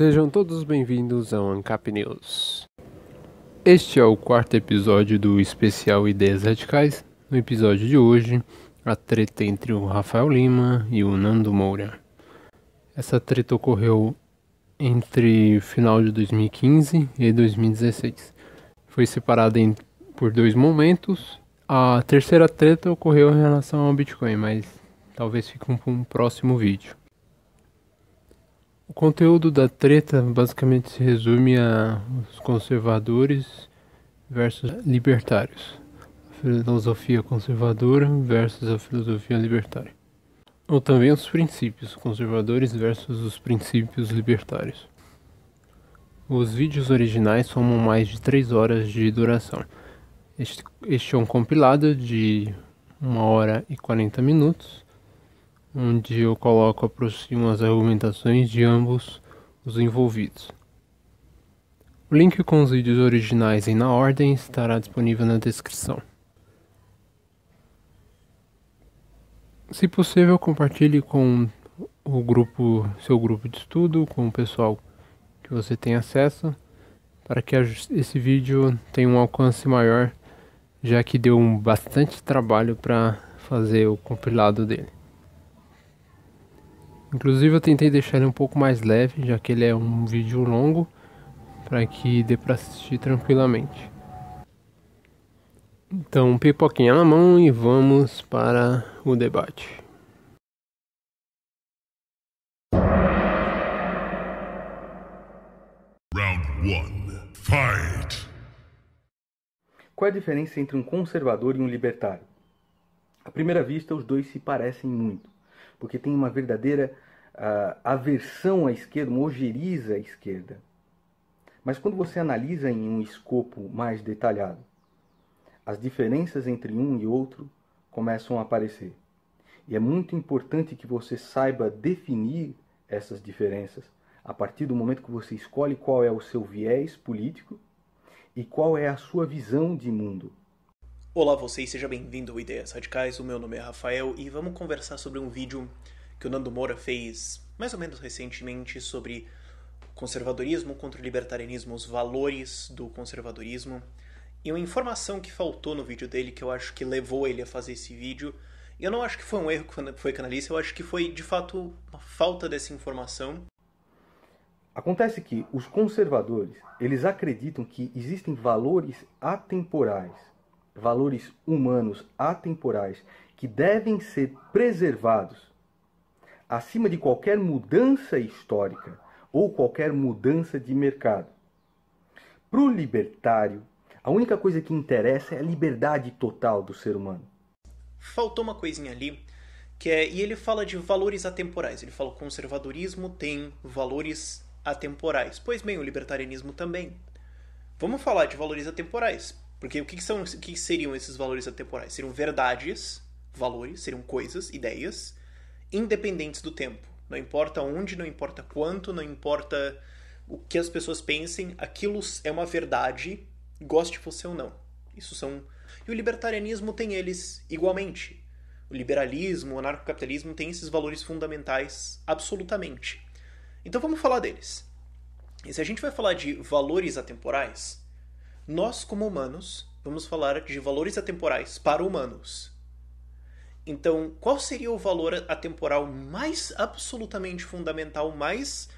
Sejam todos bem-vindos ao Ancap News. Este é o quarto episódio do especial Ideias Radicais. No episódio de hoje, a treta entre o Rafael Lima e o Nando Moura. Essa treta ocorreu entre final de 2015 e 2016. Foi separada em, por dois momentos. A terceira treta ocorreu em relação ao Bitcoin, mas talvez fique para um próximo vídeo. O conteúdo da treta basicamente se resume a os conservadores versus libertários. A filosofia conservadora versus a filosofia libertária. Ou também os princípios conservadores versus os princípios libertários. Os vídeos originais somam mais de 3 horas de duração. Este, este é um compilado de 1 hora e 40 minutos onde eu coloco aproximo as argumentações de ambos os envolvidos. O link com os vídeos originais e na ordem estará disponível na descrição. Se possível, compartilhe com o grupo, seu grupo de estudo, com o pessoal que você tem acesso, para que esse vídeo tenha um alcance maior, já que deu bastante trabalho para fazer o compilado dele. Inclusive eu tentei deixar ele um pouco mais leve, já que ele é um vídeo longo, para que dê para assistir tranquilamente. Então, pipoquinha na mão e vamos para o debate. Round 1. Fight. Qual é a diferença entre um conservador e um libertário? À primeira vista, os dois se parecem muito porque tem uma verdadeira uh, aversão à esquerda, uma ojeriza à esquerda. Mas quando você analisa em um escopo mais detalhado, as diferenças entre um e outro começam a aparecer. E é muito importante que você saiba definir essas diferenças a partir do momento que você escolhe qual é o seu viés político e qual é a sua visão de mundo. Olá vocês, seja bem-vindo ao Ideias Radicais, o meu nome é Rafael e vamos conversar sobre um vídeo que o Nando Moura fez mais ou menos recentemente sobre conservadorismo contra o libertarianismo, os valores do conservadorismo e uma informação que faltou no vídeo dele que eu acho que levou ele a fazer esse vídeo. Eu não acho que foi um erro que foi canalista, eu acho que foi de fato uma falta dessa informação. Acontece que os conservadores, eles acreditam que existem valores atemporais valores humanos atemporais que devem ser preservados acima de qualquer mudança histórica ou qualquer mudança de mercado. Para o libertário, a única coisa que interessa é a liberdade total do ser humano. Faltou uma coisinha ali, que é, e ele fala de valores atemporais. Ele fala que o conservadorismo tem valores atemporais. Pois bem, o libertarianismo também. Vamos falar de valores atemporais. Porque o que, que são, o que seriam esses valores atemporais? Seriam verdades, valores, seriam coisas, ideias, independentes do tempo. Não importa onde, não importa quanto, não importa o que as pessoas pensem, aquilo é uma verdade, goste você ou não. Isso são. E o libertarianismo tem eles igualmente. O liberalismo, o anarcocapitalismo tem esses valores fundamentais absolutamente. Então vamos falar deles. E se a gente vai falar de valores atemporais, nós, como humanos, vamos falar de valores atemporais para humanos. Então, qual seria o valor atemporal mais absolutamente fundamental, mais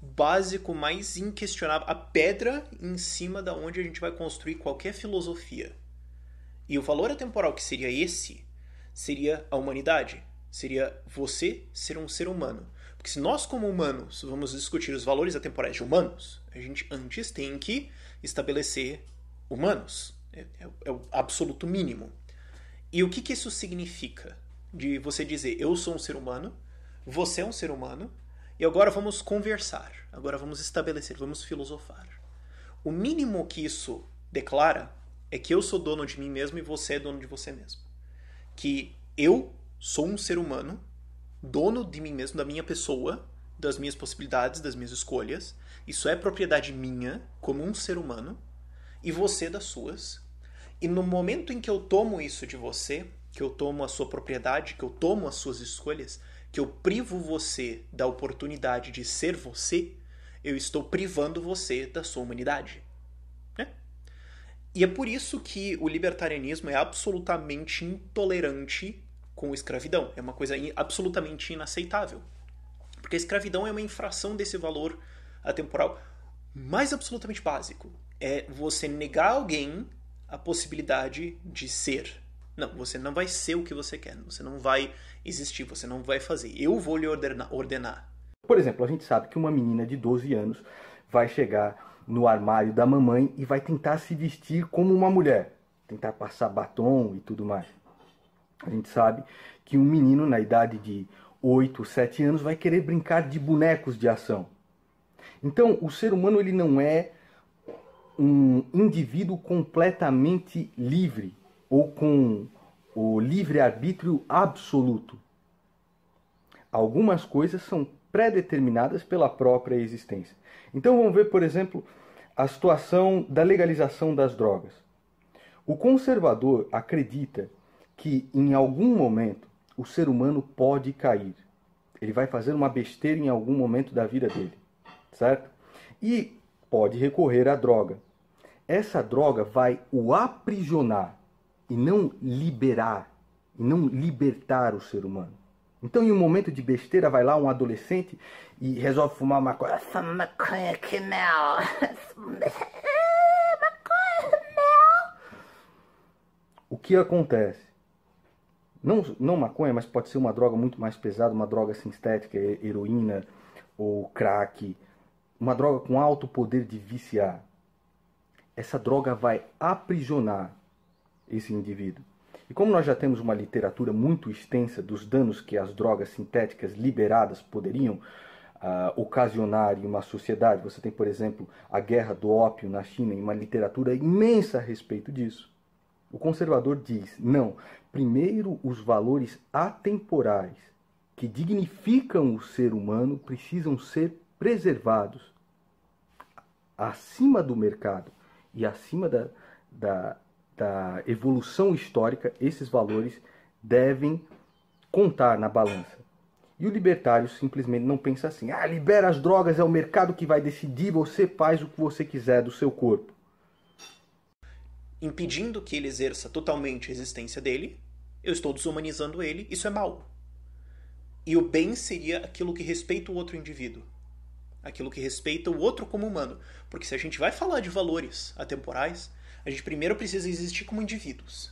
básico, mais inquestionável, a pedra em cima da onde a gente vai construir qualquer filosofia? E o valor atemporal que seria esse seria a humanidade, seria você ser um ser humano. Porque se nós, como humanos, vamos discutir os valores atemporais de humanos, a gente antes tem que estabelecer humanos. É, é, é, o absoluto mínimo. E o que, que isso significa? De você dizer, eu sou um ser humano, você é um ser humano, e agora vamos conversar, agora vamos estabelecer, vamos filosofar. O mínimo que isso declara é que eu sou dono de mim mesmo e você é dono de você mesmo. Que eu sou um ser humano, dono de mim mesmo, da minha pessoa, das minhas possibilidades, das minhas escolhas. Isso é propriedade minha como um ser humano e você das suas. E no momento em que eu tomo isso de você, que eu tomo a sua propriedade, que eu tomo as suas escolhas, que eu privo você da oportunidade de ser você, eu estou privando você da sua humanidade. Né? E é por isso que o libertarianismo é absolutamente intolerante com escravidão. É uma coisa absolutamente inaceitável. Porque a escravidão é uma infração desse valor atemporal mais absolutamente básico, é você negar alguém a possibilidade de ser. Não, você não vai ser o que você quer, você não vai existir, você não vai fazer. Eu vou lhe ordenar. ordenar. Por exemplo, a gente sabe que uma menina de 12 anos vai chegar no armário da mamãe e vai tentar se vestir como uma mulher, tentar passar batom e tudo mais. A gente sabe que um menino na idade de 8, 7 anos vai querer brincar de bonecos de ação. Então, o ser humano ele não é um indivíduo completamente livre ou com o livre-arbítrio absoluto. Algumas coisas são pré-determinadas pela própria existência. Então vamos ver, por exemplo, a situação da legalização das drogas. O conservador acredita que em algum momento o ser humano pode cair. Ele vai fazer uma besteira em algum momento da vida dele, certo? E pode recorrer à droga essa droga vai o aprisionar e não liberar, e não libertar o ser humano. Então, em um momento de besteira, vai lá um adolescente e resolve fumar maconha. Essa maconha que é mel! maconha é mel! O que acontece? Não, não maconha, mas pode ser uma droga muito mais pesada, uma droga sintética, heroína ou crack. Uma droga com alto poder de viciar essa droga vai aprisionar esse indivíduo. E como nós já temos uma literatura muito extensa dos danos que as drogas sintéticas liberadas poderiam uh, ocasionar em uma sociedade, você tem, por exemplo, a guerra do ópio na China e uma literatura imensa a respeito disso. O conservador diz: não, primeiro os valores atemporais que dignificam o ser humano precisam ser preservados acima do mercado e acima da, da, da evolução histórica, esses valores devem contar na balança. E o libertário simplesmente não pensa assim: ah, libera as drogas, é o mercado que vai decidir, você faz o que você quiser do seu corpo. Impedindo que ele exerça totalmente a existência dele, eu estou desumanizando ele, isso é mal. E o bem seria aquilo que respeita o outro indivíduo, aquilo que respeita o outro como humano. Porque se a gente vai falar de valores atemporais, a gente primeiro precisa existir como indivíduos.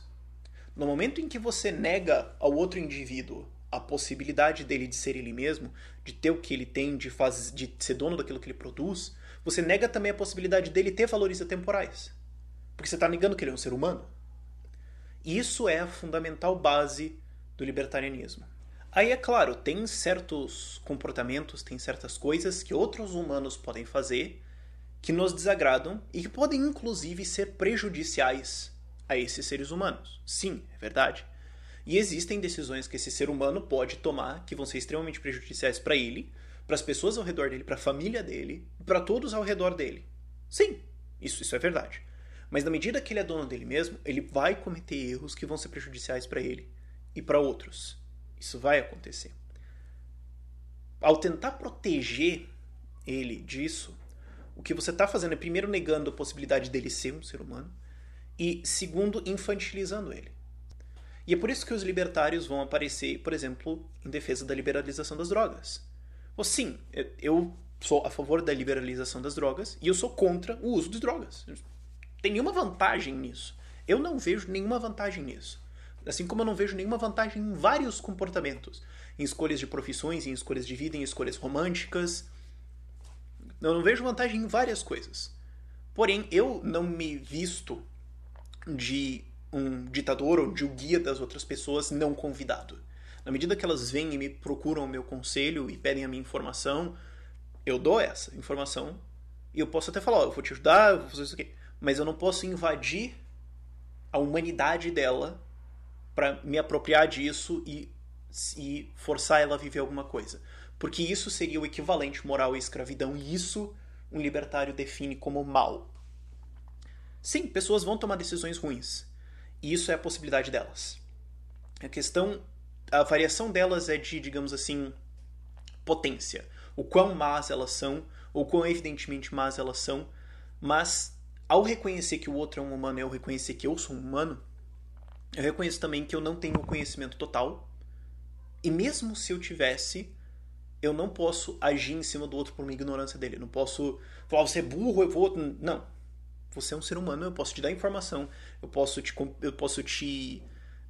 No momento em que você nega ao outro indivíduo a possibilidade dele de ser ele mesmo, de ter o que ele tem, de, faz, de ser dono daquilo que ele produz, você nega também a possibilidade dele ter valores atemporais. Porque você está negando que ele é um ser humano. Isso é a fundamental base do libertarianismo. Aí é claro, tem certos comportamentos, tem certas coisas que outros humanos podem fazer que nos desagradam e que podem inclusive ser prejudiciais a esses seres humanos. Sim, é verdade. E existem decisões que esse ser humano pode tomar que vão ser extremamente prejudiciais para ele, para as pessoas ao redor dele, para a família dele, para todos ao redor dele. Sim, isso, isso é verdade. Mas na medida que ele é dono dele mesmo, ele vai cometer erros que vão ser prejudiciais para ele e para outros. Isso vai acontecer. Ao tentar proteger ele disso, o que você está fazendo é, primeiro, negando a possibilidade dele ser um ser humano, e, segundo, infantilizando ele. E é por isso que os libertários vão aparecer, por exemplo, em defesa da liberalização das drogas. Ou sim, eu sou a favor da liberalização das drogas e eu sou contra o uso de drogas. Tem nenhuma vantagem nisso. Eu não vejo nenhuma vantagem nisso. Assim como eu não vejo nenhuma vantagem em vários comportamentos, em escolhas de profissões, em escolhas de vida, em escolhas românticas, eu não vejo vantagem em várias coisas. Porém, eu não me visto de um ditador ou de um guia das outras pessoas não convidado. Na medida que elas vêm e me procuram o meu conselho e pedem a minha informação, eu dou essa informação e eu posso até falar, ó, eu vou te ajudar, eu vou fazer isso aqui. Mas eu não posso invadir a humanidade dela para me apropriar disso e, e forçar ela a viver alguma coisa porque isso seria o equivalente moral à escravidão e isso um libertário define como mal. Sim, pessoas vão tomar decisões ruins. E isso é a possibilidade delas. A questão, a variação delas é de, digamos assim, potência. O quão más elas são, ou quão evidentemente más elas são, mas ao reconhecer que o outro é um humano e ao reconhecer que eu sou um humano, eu reconheço também que eu não tenho o conhecimento total. E mesmo se eu tivesse, eu não posso agir em cima do outro por uma ignorância dele. Eu não posso falar, você é burro, eu vou. Não. Você é um ser humano, eu posso te dar informação, eu posso te. Eu posso te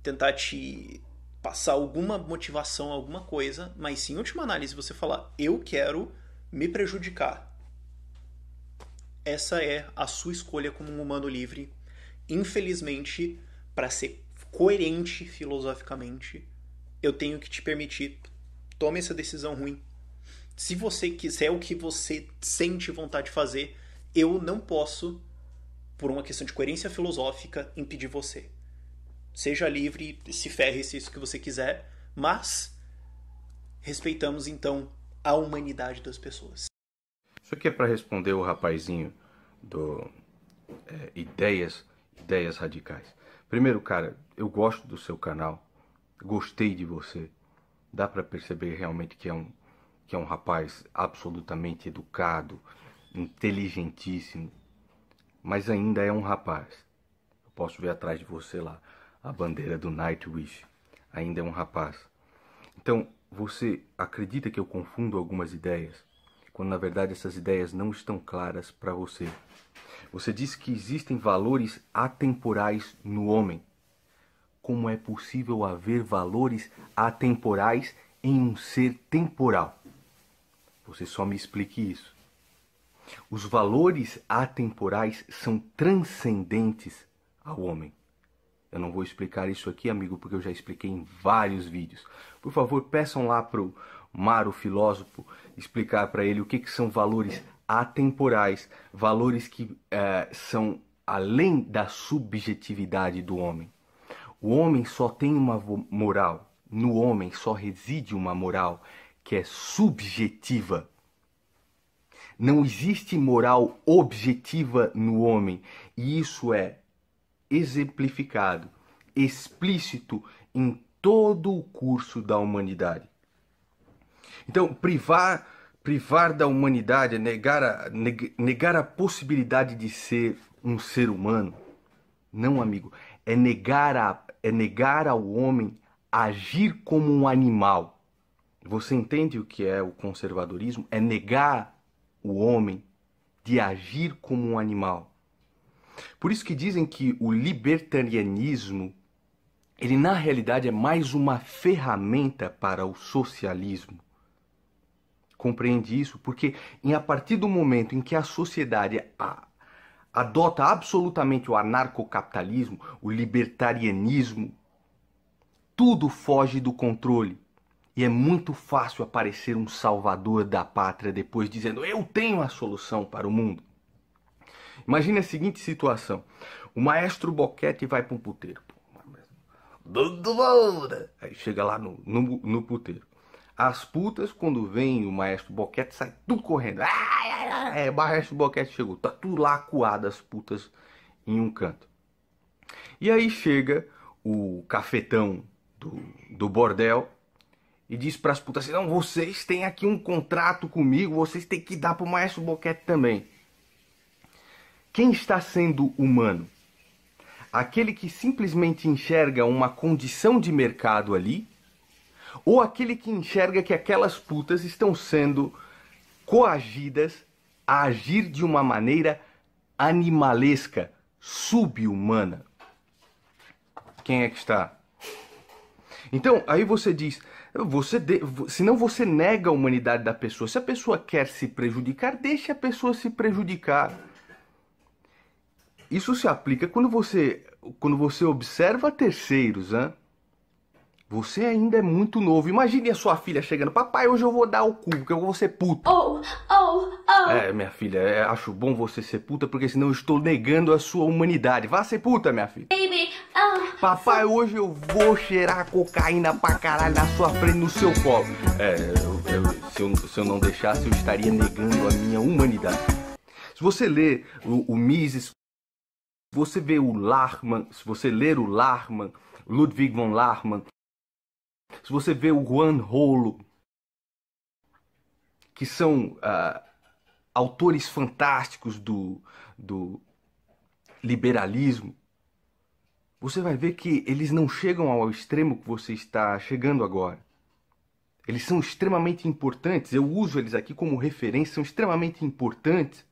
tentar te passar alguma motivação, alguma coisa, mas sim, em última análise, você falar, eu quero me prejudicar. Essa é a sua escolha como um humano livre. Infelizmente, para ser coerente filosoficamente, eu tenho que te permitir Tome essa decisão ruim. Se você quiser o que você sente vontade de fazer, eu não posso, por uma questão de coerência filosófica, impedir você. Seja livre, se ferre, se isso que você quiser, mas respeitamos então a humanidade das pessoas. Isso aqui é para responder o rapazinho do é, ideias, ideias radicais. Primeiro, cara, eu gosto do seu canal, gostei de você dá para perceber realmente que é um que é um rapaz absolutamente educado, inteligentíssimo, mas ainda é um rapaz. Eu posso ver atrás de você lá a bandeira do Nightwish. Ainda é um rapaz. Então, você acredita que eu confundo algumas ideias, quando na verdade essas ideias não estão claras para você. Você diz que existem valores atemporais no homem como é possível haver valores atemporais em um ser temporal. Você só me explique isso. Os valores atemporais são transcendentes ao homem. Eu não vou explicar isso aqui, amigo, porque eu já expliquei em vários vídeos. Por favor, peçam lá pro Maro, filósofo, explicar para ele o que, que são valores atemporais, valores que eh, são além da subjetividade do homem. O homem só tem uma moral, no homem só reside uma moral que é subjetiva. Não existe moral objetiva no homem, e isso é exemplificado, explícito em todo o curso da humanidade. Então, privar privar da humanidade, é negar a, negar a possibilidade de ser um ser humano, não, amigo, é negar a é negar ao homem agir como um animal. Você entende o que é o conservadorismo? É negar o homem de agir como um animal. Por isso que dizem que o libertarianismo, ele na realidade é mais uma ferramenta para o socialismo. Compreende isso? Porque em, a partir do momento em que a sociedade a, adota absolutamente o anarcocapitalismo, o libertarianismo, tudo foge do controle. E é muito fácil aparecer um salvador da pátria depois dizendo: Eu tenho a solução para o mundo. Imagine a seguinte situação: o maestro Boquete vai para um puteiro. Né? Aí chega lá no, no, no puteiro. As putas, quando vem o maestro boquete, sai tudo correndo. Ah, é, maestro boquete chegou. Tá tudo lá acuado as putas em um canto. E aí chega o cafetão do, do bordel e diz para as putas assim, não, vocês têm aqui um contrato comigo, vocês têm que dar para o maestro boquete também. Quem está sendo humano? Aquele que simplesmente enxerga uma condição de mercado ali ou aquele que enxerga que aquelas putas estão sendo coagidas a agir de uma maneira animalesca, subhumana. Quem é que está? Então, aí você diz, você de... senão você nega a humanidade da pessoa. Se a pessoa quer se prejudicar, deixe a pessoa se prejudicar. Isso se aplica quando você, quando você observa terceiros, hein? Você ainda é muito novo. Imagine a sua filha chegando. Papai, hoje eu vou dar o cu, porque eu vou ser puta. Oh, oh, oh. É, minha filha, é, acho bom você ser puta, porque senão eu estou negando a sua humanidade. Vá ser puta, minha filha. Baby, oh. Papai, hoje eu vou cheirar cocaína pra caralho na sua frente, no seu colo. É, eu, eu, se, eu, se eu não deixasse, eu estaria negando a minha humanidade. Se você ler o, o Mises, você ver o Larman, se você ler o Larman, Ludwig von Larman, se você vê o Juan Rolo, que são uh, autores fantásticos do, do liberalismo, você vai ver que eles não chegam ao extremo que você está chegando agora. Eles são extremamente importantes, eu uso eles aqui como referência, são extremamente importantes,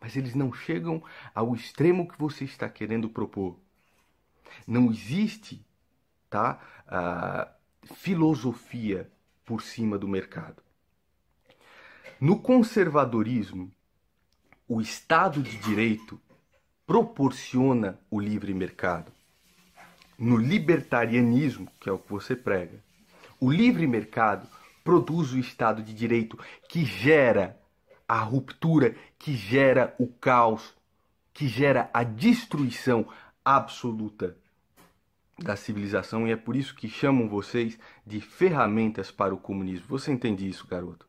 mas eles não chegam ao extremo que você está querendo propor. Não existe tá, uh, filosofia por cima do mercado. No conservadorismo, o Estado de Direito proporciona o livre mercado. No libertarianismo, que é o que você prega, o livre mercado produz o Estado de Direito que gera a ruptura, que gera o caos, que gera a destruição absoluta da civilização e é por isso que chamam vocês de ferramentas para o comunismo. Você entende isso, garoto?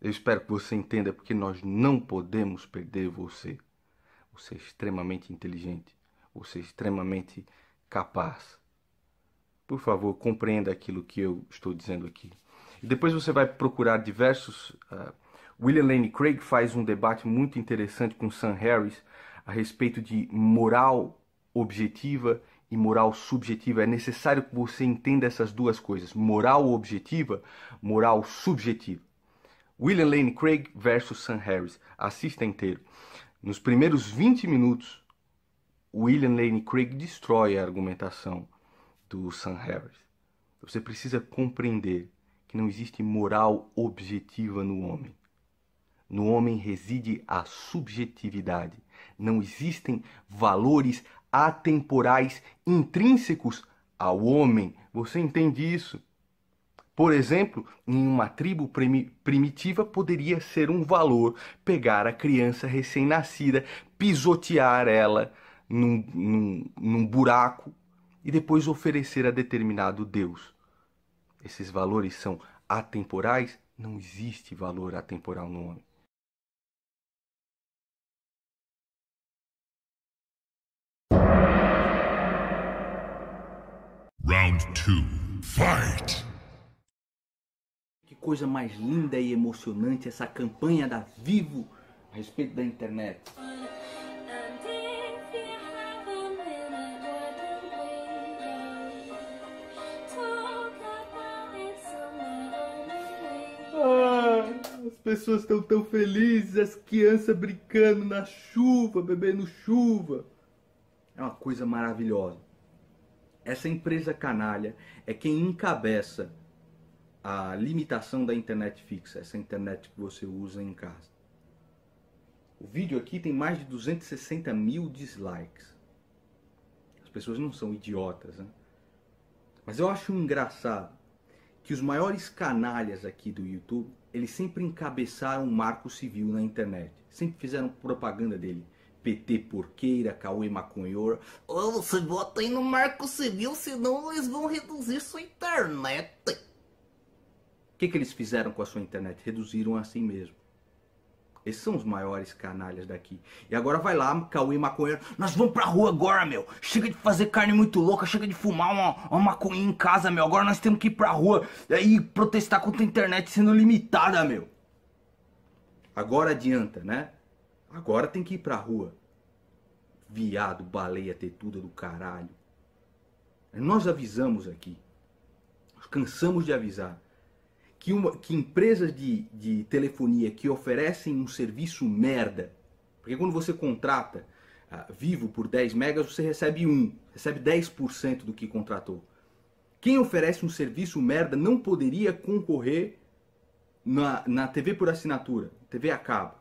Eu espero que você entenda porque nós não podemos perder você. Você é extremamente inteligente, você é extremamente capaz. Por favor, compreenda aquilo que eu estou dizendo aqui. E depois você vai procurar diversos. Uh, William Lane Craig faz um debate muito interessante com Sam Harris a respeito de moral objetiva e moral subjetiva, é necessário que você entenda essas duas coisas: moral objetiva, moral subjetiva. William Lane Craig versus Sam Harris. Assista inteiro. Nos primeiros 20 minutos, William Lane Craig destrói a argumentação do Sam Harris. Você precisa compreender que não existe moral objetiva no homem. No homem reside a subjetividade. Não existem valores atemporais intrínsecos ao homem. Você entende isso? Por exemplo, em uma tribo primitiva poderia ser um valor pegar a criança recém-nascida, pisotear ela num, num, num, buraco e depois oferecer a determinado Deus. Esses valores são atemporais? Não existe valor atemporal no homem. Round 2. Fight! Que coisa mais linda e emocionante essa campanha da Vivo a respeito da internet. Ah, as pessoas estão tão felizes, as crianças brincando na chuva, bebendo chuva. É uma coisa maravilhosa. Essa empresa canalha é quem encabeça a limitação da internet fixa, essa internet que você usa em casa. O vídeo aqui tem mais de 260 mil dislikes. As pessoas não são idiotas, né? Mas eu acho engraçado que os maiores canalhas aqui do YouTube, eles sempre encabeçaram o marco civil na internet. Sempre fizeram propaganda dele. PT porqueira, Cauê maconhor. Oh, você bota aí no marco civil, senão eles vão reduzir sua internet. O que, que eles fizeram com a sua internet? Reduziram assim mesmo. Esses são os maiores canalhas daqui. E agora vai lá, Cauê maconheiro. Nós vamos pra rua agora, meu. Chega de fazer carne muito louca, chega de fumar uma, uma maconha em casa, meu. Agora nós temos que ir pra rua e protestar contra a internet sendo limitada, meu. Agora adianta, né? Agora tem que ir pra rua. Viado, baleia, tetuda do caralho. Nós avisamos aqui, cansamos de avisar, que, uma, que empresas de, de telefonia que oferecem um serviço merda, porque quando você contrata uh, vivo por 10 megas, você recebe um, recebe 10% do que contratou. Quem oferece um serviço merda não poderia concorrer na, na TV por assinatura, TV a cabo.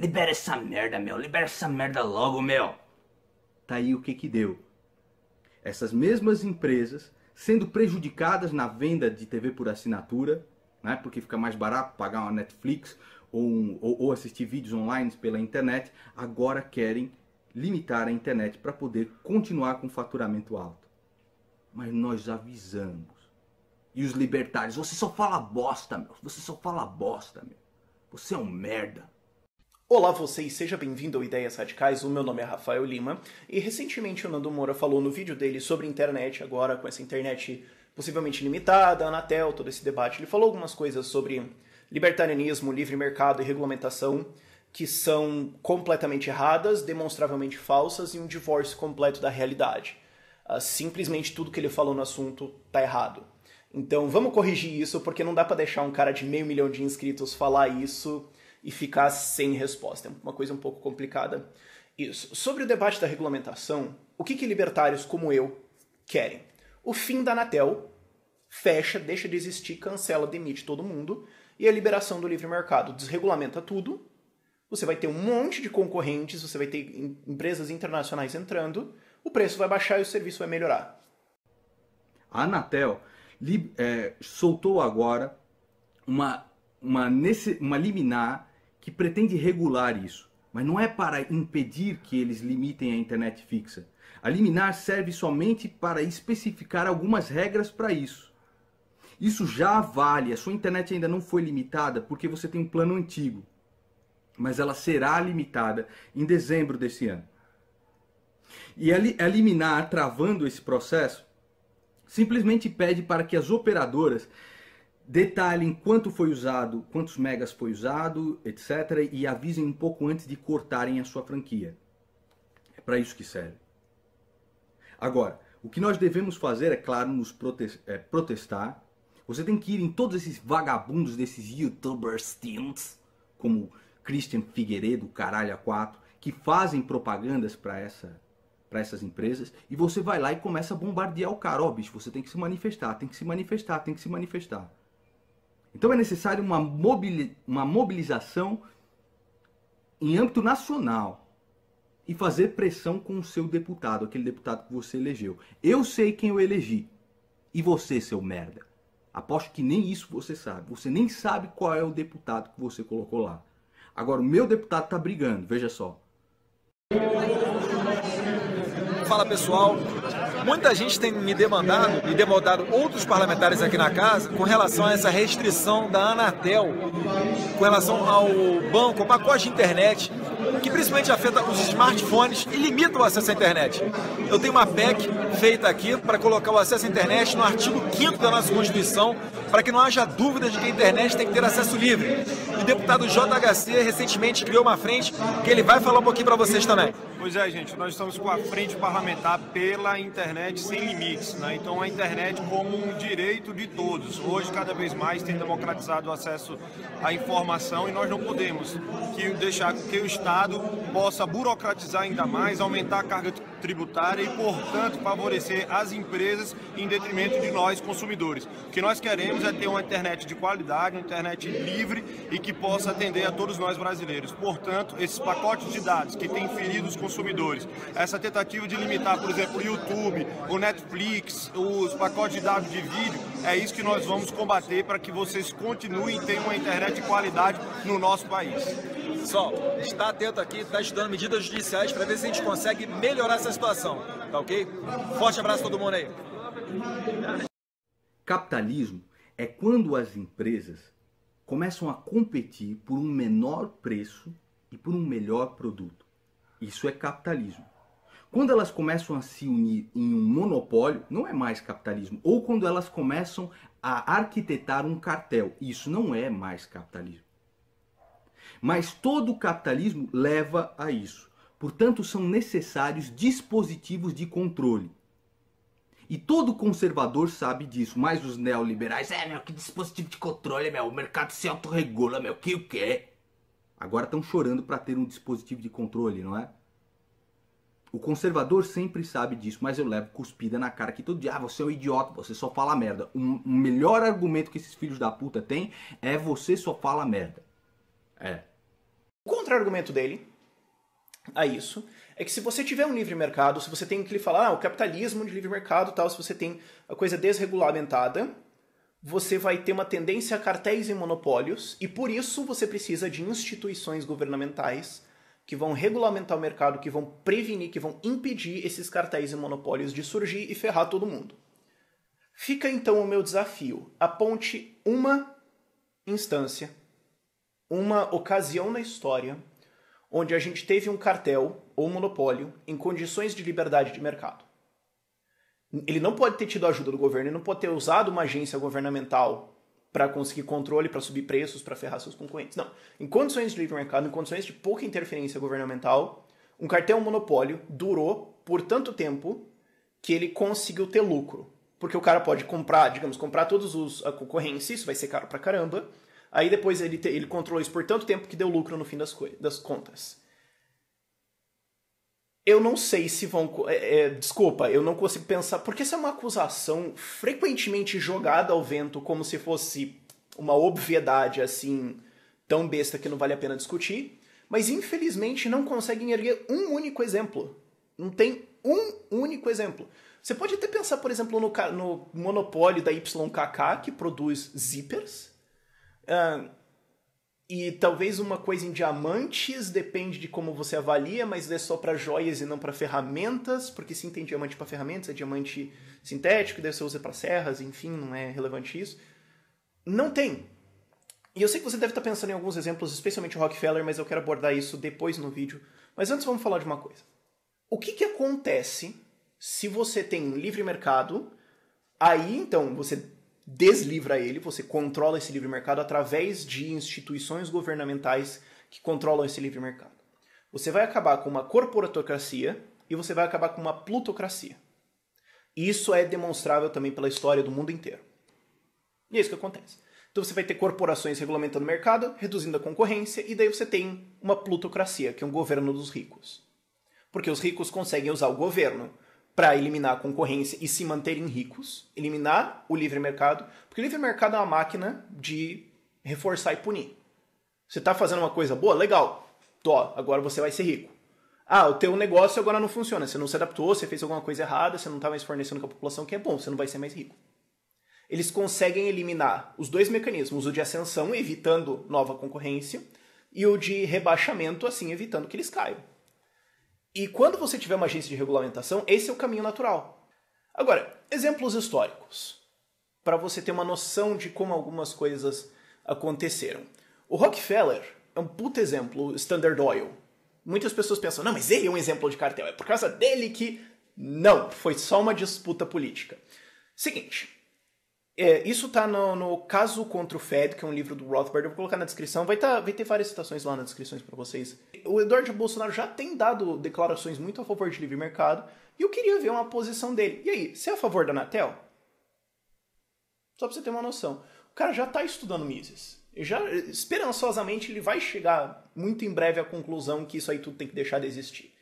Libera essa merda, meu. Libera essa merda logo, meu. Tá aí o que que deu. Essas mesmas empresas sendo prejudicadas na venda de TV por assinatura, né? Porque fica mais barato pagar uma Netflix ou, um, ou, ou assistir vídeos online pela internet, agora querem limitar a internet para poder continuar com faturamento alto. Mas nós avisamos. E os libertários, você só fala bosta, meu. Você só fala bosta, meu. Você é um merda. Olá vocês, seja bem-vindo ao Ideias Radicais, o meu nome é Rafael Lima e recentemente o Nando Moura falou no vídeo dele sobre internet agora, com essa internet possivelmente limitada, Anatel, todo esse debate, ele falou algumas coisas sobre libertarianismo, livre mercado e regulamentação que são completamente erradas, demonstravelmente falsas e um divórcio completo da realidade. Ah, simplesmente tudo que ele falou no assunto tá errado. Então vamos corrigir isso, porque não dá para deixar um cara de meio milhão de inscritos falar isso e ficar sem resposta. É uma coisa um pouco complicada isso. Sobre o debate da regulamentação, o que, que libertários como eu querem? O fim da Anatel, fecha, deixa de existir, cancela, demite todo mundo e a liberação do livre mercado desregulamenta tudo. Você vai ter um monte de concorrentes, você vai ter empresas internacionais entrando, o preço vai baixar e o serviço vai melhorar. A Anatel é, soltou agora uma, uma, nesse, uma liminar que pretende regular isso, mas não é para impedir que eles limitem a internet fixa. A liminar serve somente para especificar algumas regras para isso. Isso já vale, a sua internet ainda não foi limitada porque você tem um plano antigo, mas ela será limitada em dezembro desse ano. E a liminar travando esse processo simplesmente pede para que as operadoras detalhem quanto foi usado, quantos megas foi usado, etc. E avisem um pouco antes de cortarem a sua franquia. É para isso que serve. Agora, o que nós devemos fazer, é claro, nos prote é, protestar. Você tem que ir em todos esses vagabundos desses youtubers teens, como Christian Figueiredo, caralho a quatro, que fazem propagandas para essa para essas empresas e você vai lá e começa a bombardear o cara, ó, oh, bicho, você tem que se manifestar, tem que se manifestar, tem que se manifestar. Então é necessário uma, uma mobilização em âmbito nacional e fazer pressão com o seu deputado, aquele deputado que você elegeu. Eu sei quem eu elegi. E você, seu merda? Aposto que nem isso você sabe. Você nem sabe qual é o deputado que você colocou lá. Agora, o meu deputado tá brigando, veja só. Fala pessoal, Muita gente tem me demandado e demandado outros parlamentares aqui na casa com relação a essa restrição da Anatel, com relação ao banco, ao pacote de internet, que principalmente afeta os smartphones e limita o acesso à internet. Eu tenho uma PEC feita aqui para colocar o acesso à internet no artigo 5 da nossa Constituição, para que não haja dúvidas de que a internet tem que ter acesso livre. E o deputado JHC recentemente criou uma frente que ele vai falar um pouquinho para vocês também. Pois é, gente, nós estamos com a frente parlamentar pela internet sem limites, né? Então a internet como um direito de todos. Hoje cada vez mais tem democratizado o acesso à informação e nós não podemos que deixar que o Estado possa burocratizar ainda mais, aumentar a carga tributária e, portanto, favorecer as empresas em detrimento de nós consumidores. O que nós queremos é ter uma internet de qualidade, uma internet livre e que possa atender a todos nós brasileiros. Portanto, esses pacotes de dados que têm ferido os consumidores consumidores. Essa tentativa de limitar, por exemplo, o YouTube, o Netflix, os pacotes de dados de vídeo, é isso que nós vamos combater para que vocês continuem tendo uma internet de qualidade no nosso país. Pessoal, está atento aqui, está estudando medidas judiciais para ver se a gente consegue melhorar essa situação, tá ok? Forte abraço a todo mundo aí. Capitalismo é quando as empresas começam a competir por um menor preço e por um melhor produto. Isso é capitalismo. Quando elas começam a se unir em um monopólio, não é mais capitalismo. Ou quando elas começam a arquitetar um cartel, isso não é mais capitalismo. Mas todo capitalismo leva a isso. Portanto, são necessários dispositivos de controle. E todo conservador sabe disso, mas os neoliberais, é meu, que dispositivo de controle, meu, o mercado se autorregula, meu, que o que é? Agora estão chorando para ter um dispositivo de controle, não é? O conservador sempre sabe disso, mas eu levo cuspida na cara que todo dia, ah, você é um idiota, você só fala merda. O melhor argumento que esses filhos da puta têm é você só fala merda. É. O contra-argumento dele a isso é que se você tiver um livre mercado, se você tem que lhe falar, ah, o capitalismo de livre mercado tal, se você tem a coisa desregulamentada, você vai ter uma tendência a cartéis e monopólios, e por isso você precisa de instituições governamentais que vão regulamentar o mercado, que vão prevenir, que vão impedir esses cartéis e monopólios de surgir e ferrar todo mundo. Fica então o meu desafio: aponte uma instância, uma ocasião na história onde a gente teve um cartel ou monopólio em condições de liberdade de mercado. Ele não pode ter tido ajuda do governo, ele não pode ter usado uma agência governamental para conseguir controle, para subir preços, para ferrar seus concorrentes. Não. Em condições de livre mercado, em condições de pouca interferência governamental, um cartel monopólio durou por tanto tempo que ele conseguiu ter lucro. Porque o cara pode comprar, digamos, comprar todos os a concorrência, isso vai ser caro pra caramba. Aí depois ele, te, ele controlou isso por tanto tempo que deu lucro no fim das, das contas eu não sei se vão. É, é, desculpa, eu não consigo pensar. Porque isso é uma acusação frequentemente jogada ao vento como se fosse uma obviedade assim, tão besta que não vale a pena discutir. Mas infelizmente não conseguem erguer um único exemplo. Não tem um único exemplo. Você pode até pensar, por exemplo, no, no monopólio da YKK que produz zippers. Uh, e talvez uma coisa em diamantes, depende de como você avalia, mas é só para joias e não para ferramentas, porque sim, tem diamante para ferramentas, é diamante sintético, deve ser usa para serras, enfim, não é relevante isso. Não tem. E eu sei que você deve estar tá pensando em alguns exemplos, especialmente o Rockefeller, mas eu quero abordar isso depois no vídeo. Mas antes vamos falar de uma coisa. O que, que acontece se você tem livre mercado? Aí então você deslivra ele, você controla esse livre mercado através de instituições governamentais que controlam esse livre mercado. Você vai acabar com uma corporatocracia e você vai acabar com uma plutocracia. Isso é demonstrável também pela história do mundo inteiro. E é isso que acontece. Então você vai ter corporações regulamentando o mercado, reduzindo a concorrência, e daí você tem uma plutocracia, que é um governo dos ricos. Porque os ricos conseguem usar o governo para eliminar a concorrência e se manterem ricos, eliminar o livre mercado, porque o livre mercado é uma máquina de reforçar e punir. Você está fazendo uma coisa boa, legal, Tó, agora você vai ser rico. Ah, o teu negócio agora não funciona, você não se adaptou, você fez alguma coisa errada, você não está mais fornecendo com a população que é bom, você não vai ser mais rico. Eles conseguem eliminar os dois mecanismos, o de ascensão, evitando nova concorrência, e o de rebaixamento, assim, evitando que eles caiam. E quando você tiver uma agência de regulamentação, esse é o caminho natural. Agora, exemplos históricos, para você ter uma noção de como algumas coisas aconteceram. O Rockefeller é um puto exemplo, o Standard Oil. Muitas pessoas pensam, não, mas ele é um exemplo de cartel, é por causa dele que. Não, foi só uma disputa política. Seguinte, é, isso tá no, no, Caso contra o Fed, que é um livro do Rothbard. Eu vou colocar na descrição. Vai, tá, vai ter várias citações lá na descrições para vocês. O Eduardo Bolsonaro já tem dado declarações muito a favor de livre mercado. E eu queria ver uma posição dele. E aí, você é a favor da Anatel? Só pra você ter uma noção. O cara já tá estudando Mises. Já, esperançosamente, ele vai chegar muito em breve à conclusão que isso aí tudo tem que deixar de existir.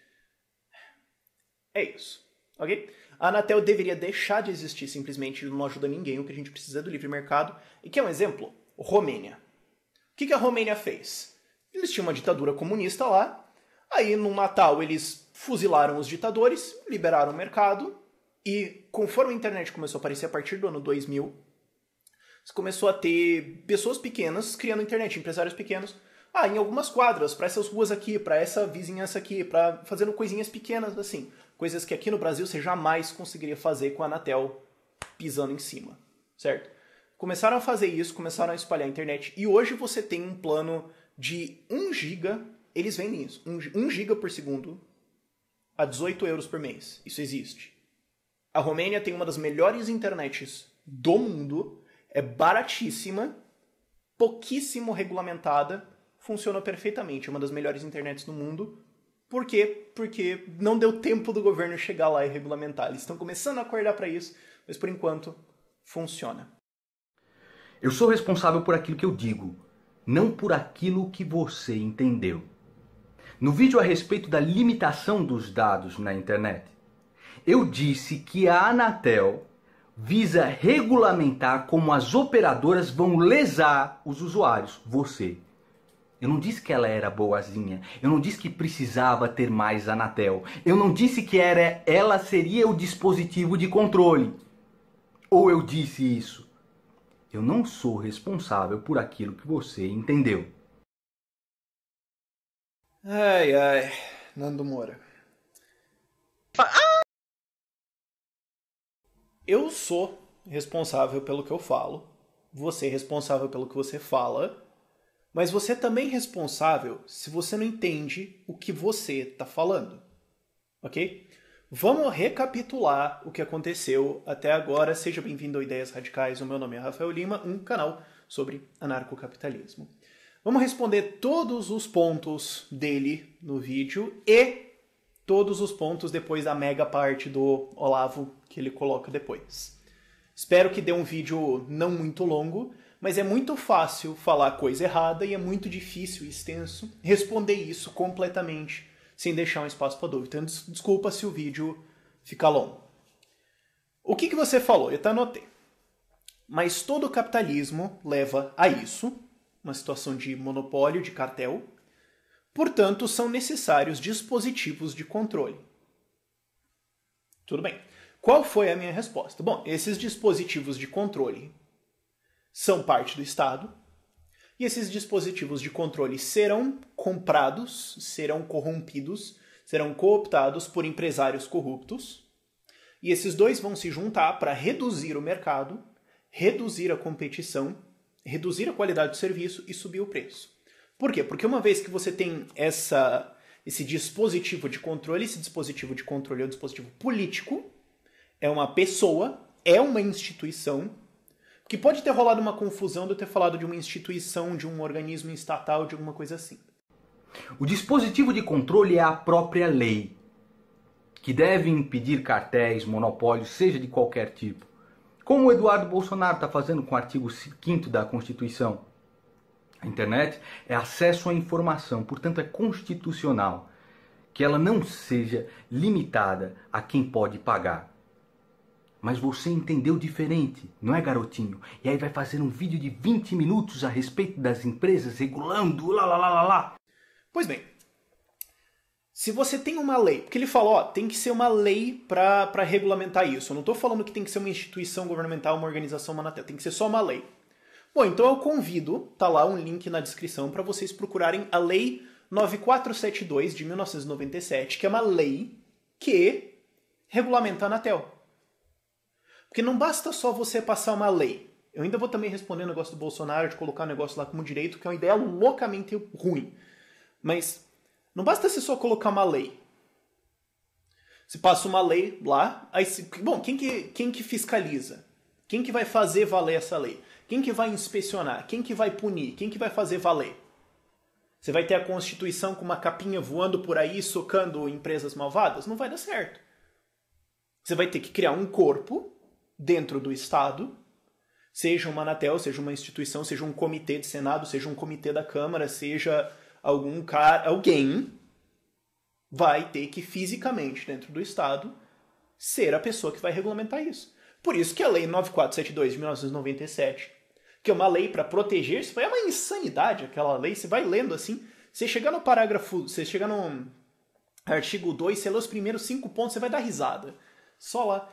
É isso. Ok? A Anatel deveria deixar de existir simplesmente não ajuda ninguém, o que a gente precisa é do livre mercado. E que é um exemplo? Romênia. O que, a Romênia fez? Eles tinham uma ditadura comunista lá, aí no Natal eles fuzilaram os ditadores, liberaram o mercado, e conforme a internet começou a aparecer a partir do ano 2000, começou a ter pessoas pequenas criando internet, empresários pequenos, ah, em algumas quadras, para essas ruas aqui, para essa vizinhança aqui, para fazendo coisinhas pequenas assim coisas que aqui no Brasil você jamais conseguiria fazer com a Anatel pisando em cima, certo? Começaram a fazer isso, começaram a espalhar a internet e hoje você tem um plano de 1 giga, eles vendem isso, 1 giga por segundo a 18 euros por mês. Isso existe. A Romênia tem uma das melhores internets do mundo, é baratíssima, pouquíssimo regulamentada, funciona perfeitamente, é uma das melhores internets do mundo, por quê? Porque não deu tempo do governo chegar lá e regulamentar. Eles estão começando a acordar para isso, mas por enquanto funciona. Eu sou responsável por aquilo que eu digo, não por aquilo que você entendeu. No vídeo a respeito da limitação dos dados na internet, eu disse que a Anatel visa regulamentar como as operadoras vão lesar os usuários, você eu não disse que ela era boazinha. Eu não disse que precisava ter mais Anatel. Eu não disse que era ela seria o dispositivo de controle. Ou eu disse isso? Eu não sou responsável por aquilo que você entendeu. Ai ai, Nando Moura. Ah! Eu sou responsável pelo que eu falo. Você é responsável pelo que você fala mas você é também responsável se você não entende o que você está falando. Ok? Vamos recapitular o que aconteceu até agora. Seja bem-vindo a Ideias Radicais. O meu nome é Rafael Lima, um canal sobre anarcocapitalismo. Vamos responder todos os pontos dele no vídeo e todos os pontos depois da mega parte do Olavo que ele coloca depois. Espero que dê um vídeo não muito longo mas é muito fácil falar coisa errada e é muito difícil e extenso responder isso completamente sem deixar um espaço para dúvida. Então, desculpa se o vídeo fica longo. O que, que você falou? Eu até anotei. Mas todo capitalismo leva a isso, uma situação de monopólio, de cartel. Portanto, são necessários dispositivos de controle. Tudo bem. Qual foi a minha resposta? Bom, esses dispositivos de controle são parte do Estado, e esses dispositivos de controle serão comprados, serão corrompidos, serão cooptados por empresários corruptos. E esses dois vão se juntar para reduzir o mercado, reduzir a competição, reduzir a qualidade do serviço e subir o preço. Por quê? Porque uma vez que você tem essa, esse dispositivo de controle, esse dispositivo de controle é um dispositivo político, é uma pessoa, é uma instituição que pode ter rolado uma confusão de eu ter falado de uma instituição, de um organismo estatal, de alguma coisa assim. O dispositivo de controle é a própria lei, que deve impedir cartéis, monopólios, seja de qualquer tipo. Como o Eduardo Bolsonaro está fazendo com o artigo 5 da Constituição. A internet é acesso à informação, portanto é constitucional que ela não seja limitada a quem pode pagar mas você entendeu diferente, não é garotinho? E aí vai fazer um vídeo de 20 minutos a respeito das empresas regulando, lá lá lá lá lá. Pois bem, se você tem uma lei, porque ele falou, ó, tem que ser uma lei para regulamentar isso. Eu não estou falando que tem que ser uma instituição governamental, uma organização, uma tem que ser só uma lei. Bom, então eu convido, tá lá um link na descrição para vocês procurarem a Lei 9472 de 1997, que é uma lei que regulamenta a Anatel. Porque não basta só você passar uma lei. Eu ainda vou também responder o negócio do Bolsonaro de colocar o negócio lá como direito, que é uma ideia loucamente ruim. Mas não basta você só colocar uma lei. Se passa uma lei lá, aí se, bom, quem que, quem que fiscaliza? Quem que vai fazer valer essa lei? Quem que vai inspecionar? Quem que vai punir? Quem que vai fazer valer? Você vai ter a Constituição com uma capinha voando por aí, socando empresas malvadas? Não vai dar certo. Você vai ter que criar um corpo dentro do Estado, seja uma Anatel, seja uma instituição, seja um comitê de Senado, seja um comitê da Câmara, seja algum cara, alguém vai ter que fisicamente dentro do Estado ser a pessoa que vai regulamentar isso. Por isso que a Lei 9472 de 1997, que é uma lei para proteger, isso foi uma insanidade aquela lei, você vai lendo assim, você chegar no parágrafo, você chegar no artigo 2, você lê os primeiros cinco pontos, você vai dar risada. Só lá.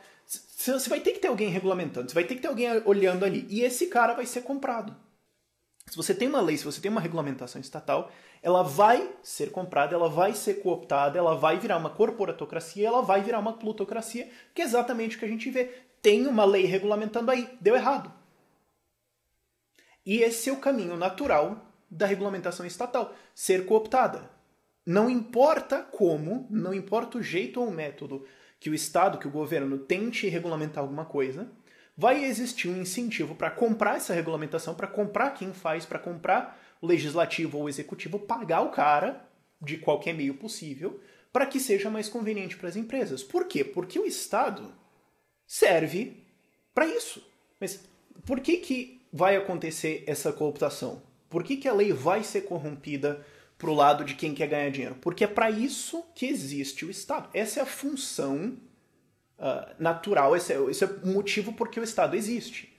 Você vai ter que ter alguém regulamentando, você vai ter que ter alguém olhando ali. E esse cara vai ser comprado. Se você tem uma lei, se você tem uma regulamentação estatal, ela vai ser comprada, ela vai ser cooptada, ela vai virar uma corporatocracia, ela vai virar uma plutocracia, que é exatamente o que a gente vê. Tem uma lei regulamentando aí, deu errado. E esse é o caminho natural da regulamentação estatal, ser cooptada. Não importa como, não importa o jeito ou o método, que o Estado, que o governo tente regulamentar alguma coisa, vai existir um incentivo para comprar essa regulamentação, para comprar quem faz, para comprar o legislativo ou o executivo, pagar o cara de qualquer meio possível, para que seja mais conveniente para as empresas. Por quê? Porque o Estado serve para isso. Mas por que, que vai acontecer essa cooptação? Por que, que a lei vai ser corrompida? pro o lado de quem quer ganhar dinheiro. Porque é para isso que existe o Estado. Essa é a função uh, natural, esse é, esse é o motivo por que o Estado existe.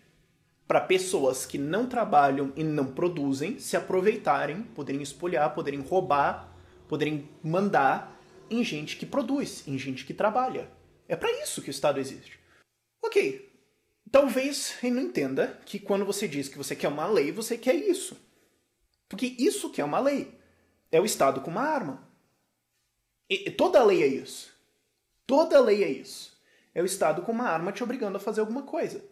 Para pessoas que não trabalham e não produzem se aproveitarem, poderem espolhar, poderem roubar, poderem mandar em gente que produz, em gente que trabalha. É para isso que o Estado existe. Ok, talvez ele não entenda que quando você diz que você quer uma lei, você quer isso. Porque isso que é uma lei é o Estado com uma arma. E, toda lei é isso. Toda lei é isso. É o Estado com uma arma te obrigando a fazer alguma coisa.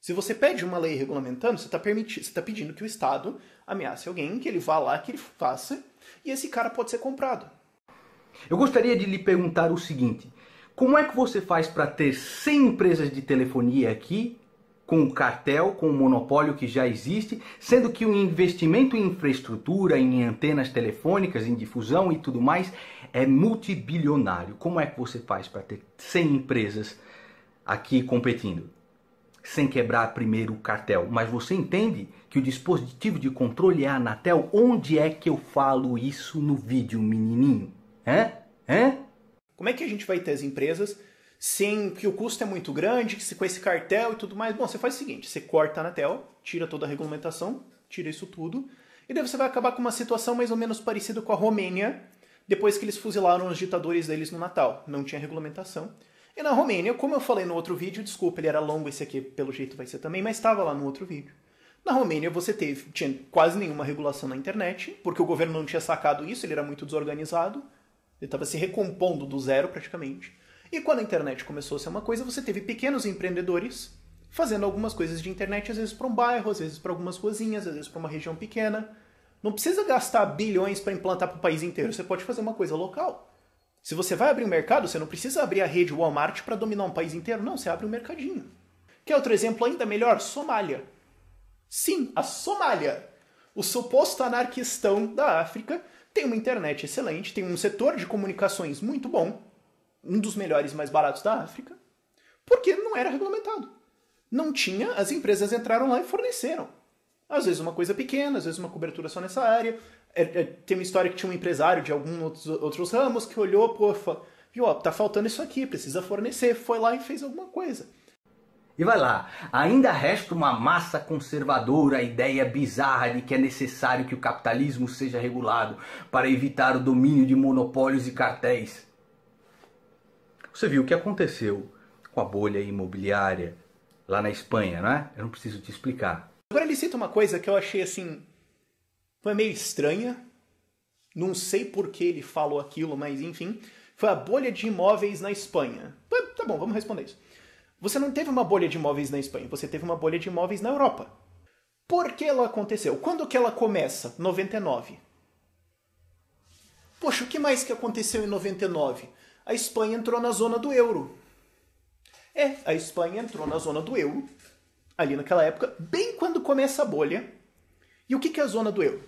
Se você pede uma lei regulamentando, você está está pedindo que o Estado ameace alguém, que ele vá lá, que ele faça, e esse cara pode ser comprado. Eu gostaria de lhe perguntar o seguinte: como é que você faz para ter 100 empresas de telefonia aqui com o cartel, com o monopólio que já existe, sendo que o investimento em infraestrutura, em antenas telefônicas, em difusão e tudo mais é multibilionário. Como é que você faz para ter 100 empresas aqui competindo? Sem quebrar primeiro o cartel. Mas você entende que o dispositivo de controle é a Anatel? Onde é que eu falo isso no vídeo, menininho? Hã? Hã? Como é que a gente vai ter as empresas sem que o custo é muito grande, que se com esse cartel e tudo mais. Bom, você faz o seguinte, você corta a Anatel, tira toda a regulamentação, tira isso tudo, e daí você vai acabar com uma situação mais ou menos parecida com a Romênia, depois que eles fuzilaram os ditadores deles no Natal. Não tinha regulamentação. E na Romênia, como eu falei no outro vídeo, desculpa, ele era longo esse aqui, pelo jeito vai ser também, mas estava lá no outro vídeo. Na Romênia você teve, tinha quase nenhuma regulação na internet, porque o governo não tinha sacado isso, ele era muito desorganizado, ele estava se recompondo do zero praticamente. E quando a internet começou a ser uma coisa, você teve pequenos empreendedores fazendo algumas coisas de internet, às vezes para um bairro, às vezes para algumas cozinhas, às vezes para uma região pequena. Não precisa gastar bilhões para implantar para o país inteiro, você pode fazer uma coisa local. Se você vai abrir um mercado, você não precisa abrir a rede Walmart para dominar um país inteiro, não, você abre um mercadinho. Quer outro exemplo ainda melhor? Somália. Sim, a Somália, o suposto anarquistão da África, tem uma internet excelente, tem um setor de comunicações muito bom, um dos melhores mais baratos da África, porque não era regulamentado. Não tinha, as empresas entraram lá e forneceram. Às vezes uma coisa pequena, às vezes uma cobertura só nessa área. É, é, tem uma história que tinha um empresário de alguns outros, outros ramos que olhou, pô, viu, ó, tá faltando isso aqui, precisa fornecer. Foi lá e fez alguma coisa. E vai lá, ainda resta uma massa conservadora, a ideia bizarra de que é necessário que o capitalismo seja regulado para evitar o domínio de monopólios e cartéis. Você viu o que aconteceu com a bolha imobiliária lá na Espanha, não é? Eu não preciso te explicar. Agora ele cita uma coisa que eu achei assim. Foi meio estranha. Não sei por que ele falou aquilo, mas enfim. Foi a bolha de imóveis na Espanha. Tá bom, vamos responder isso. Você não teve uma bolha de imóveis na Espanha, você teve uma bolha de imóveis na Europa. Por que ela aconteceu? Quando que ela começa? 99. Poxa, o que mais que aconteceu em 99? a Espanha entrou na zona do euro. É, a Espanha entrou na zona do euro, ali naquela época, bem quando começa a bolha. E o que é a zona do euro?